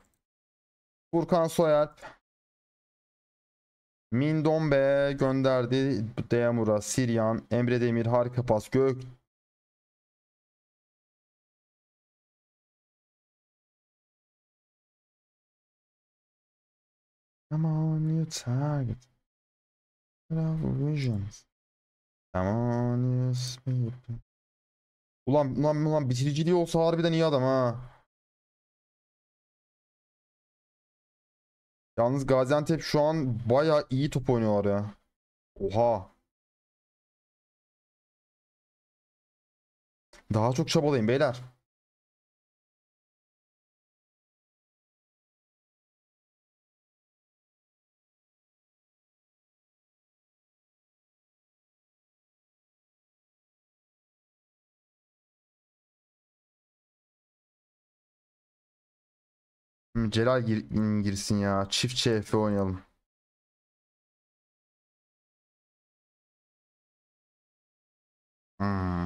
Furkan Soyalp Mindombe gönderdi Deyamura, Siryan, Emre Demir harika pas, Gök Come on, you target. Love visions. Come on, you speed. Ulan ulan ulan bitiriciliği olsa harbiden iyi adam ha. Yalnız Gaziantep şu an baya iyi top oynuyor ya. Oha. Daha çok çabalayın beyler. Celal gir girsin ya. Çift CF oynayalım. Hmm.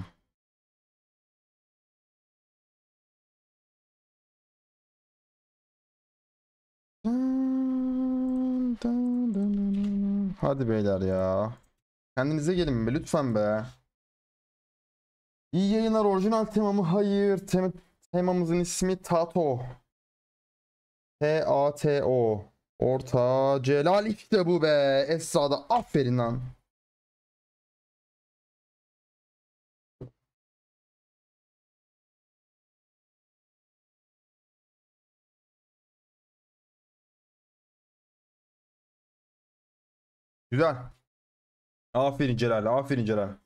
Hadi beyler ya. Kendinize gelin be lütfen be. İyi yayınlar orijinal temamı hayır. Tem temamızın ismi Tato. T-A-T-O. Orta Celal işte bu be. Esra'da aferin lan. Güzel. Aferin Celal. Aferin Celal.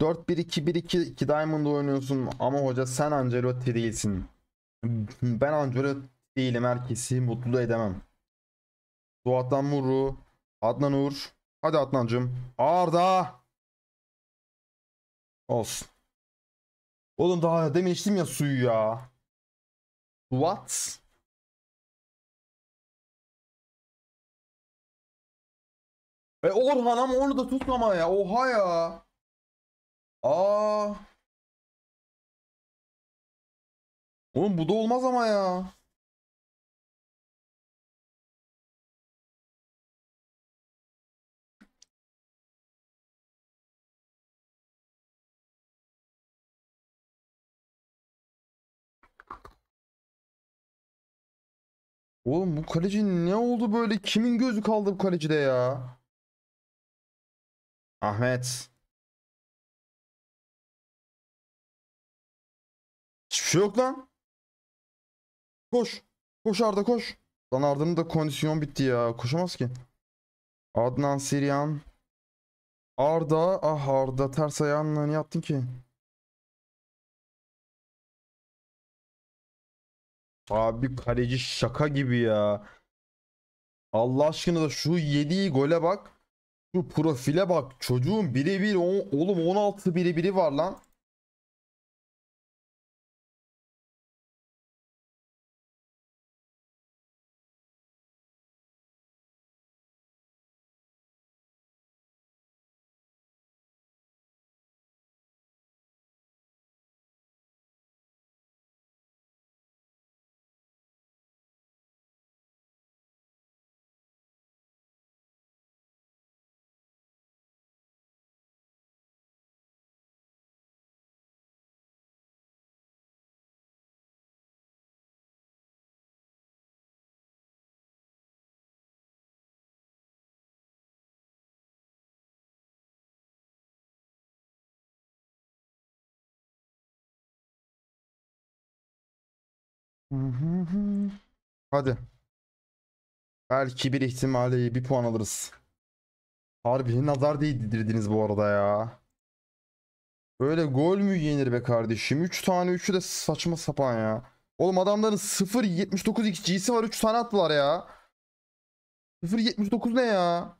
4-1-2-1-2 2 Diamond oynuyorsun ama hoca sen Ancelotti değilsin. Ben Ancelotti değilim herkesi mutlu edemem. Suat'tan Muru, Adnan Uğur. Hadi Adnancım. Arda. Olsun. Oğlum daha demin içtim ya suyu ya. What? E Orhan ama onu da tutmama ya. Oha ya. Aa. Oğlum bu da olmaz ama ya. Oğlum bu kaleci ne oldu böyle? Kimin gözü kaldı bu kalecide ya? Ahmet. şey yok lan. Koş. Koş Arda koş. Lan Arda'nın da kondisyon bitti ya. Koşamaz ki. Adnan Sirian. Arda. Ah Arda ters ayağınla ne yaptın ki? Abi kaleci şaka gibi ya. Allah aşkına da şu yediği gole bak. Şu profile bak. Çocuğun birebir oğlum 16 birebiri var lan. Hadi. Belki bir ihtimali bir puan alırız. Harbi nazar değdirdiniz bu arada ya. Böyle gol mü yenir be kardeşim? 3 tane 3'ü de saçma sapan ya. Oğlum adamların 0.79 XG'si var 3 tane attılar ya. 0.79 ne ya?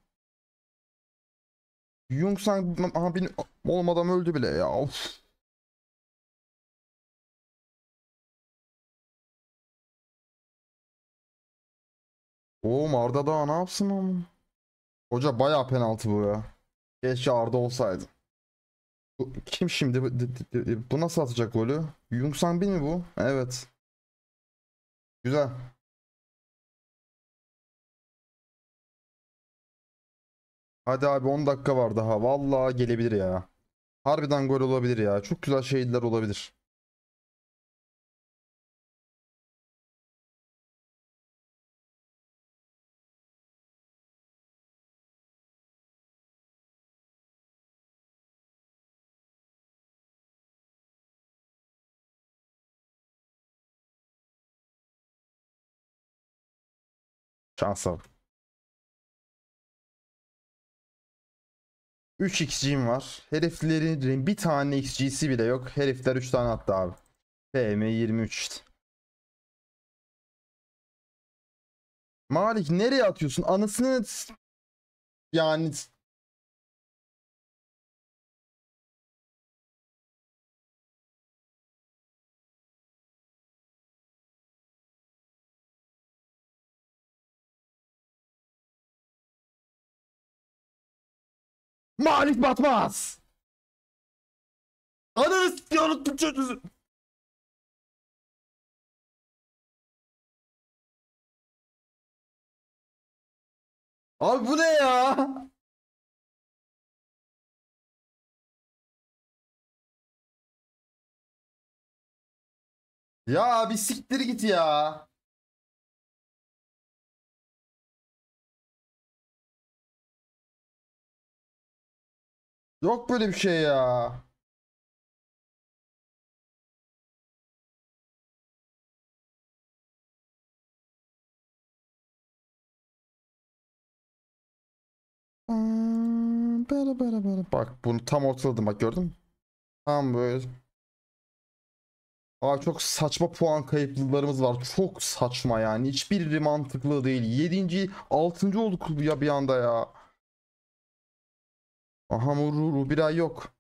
Yung Sang aha, benim... oğlum adam öldü bile ya. Of. Oğlum Arda daha ne yapsın oğlum? Hoca bayağı penaltı bu ya. Keşke Arda olsaydı. Bu, kim şimdi? Bu nasıl atacak golü? Yung Sang mi bu? Evet. Güzel. Hadi abi 10 dakika var daha. Vallahi gelebilir ya. Harbiden gol olabilir ya. Çok güzel şeyler olabilir. Şansa bak. 3 XG'm var. Heriflerin bir tane XG'si bile yok. Herifler 3 tane attı abi. PM 23 Malik nereye atıyorsun? Anasını yani Malik Batmaz. Ananı yanıttım çocuğunuzu. Abi bu ne ya? Ya bir siktir git ya. Yok böyle bir şey ya. Böyle böyle böyle. Bak bunu tam ortaladım bak gördün mü? Tam böyle. Aa çok saçma puan kayıplarımız var. Çok saçma yani. Hiçbiri mantıklı değil. 7. 6. olduk ya bir anda ya. Aha bir ay yok.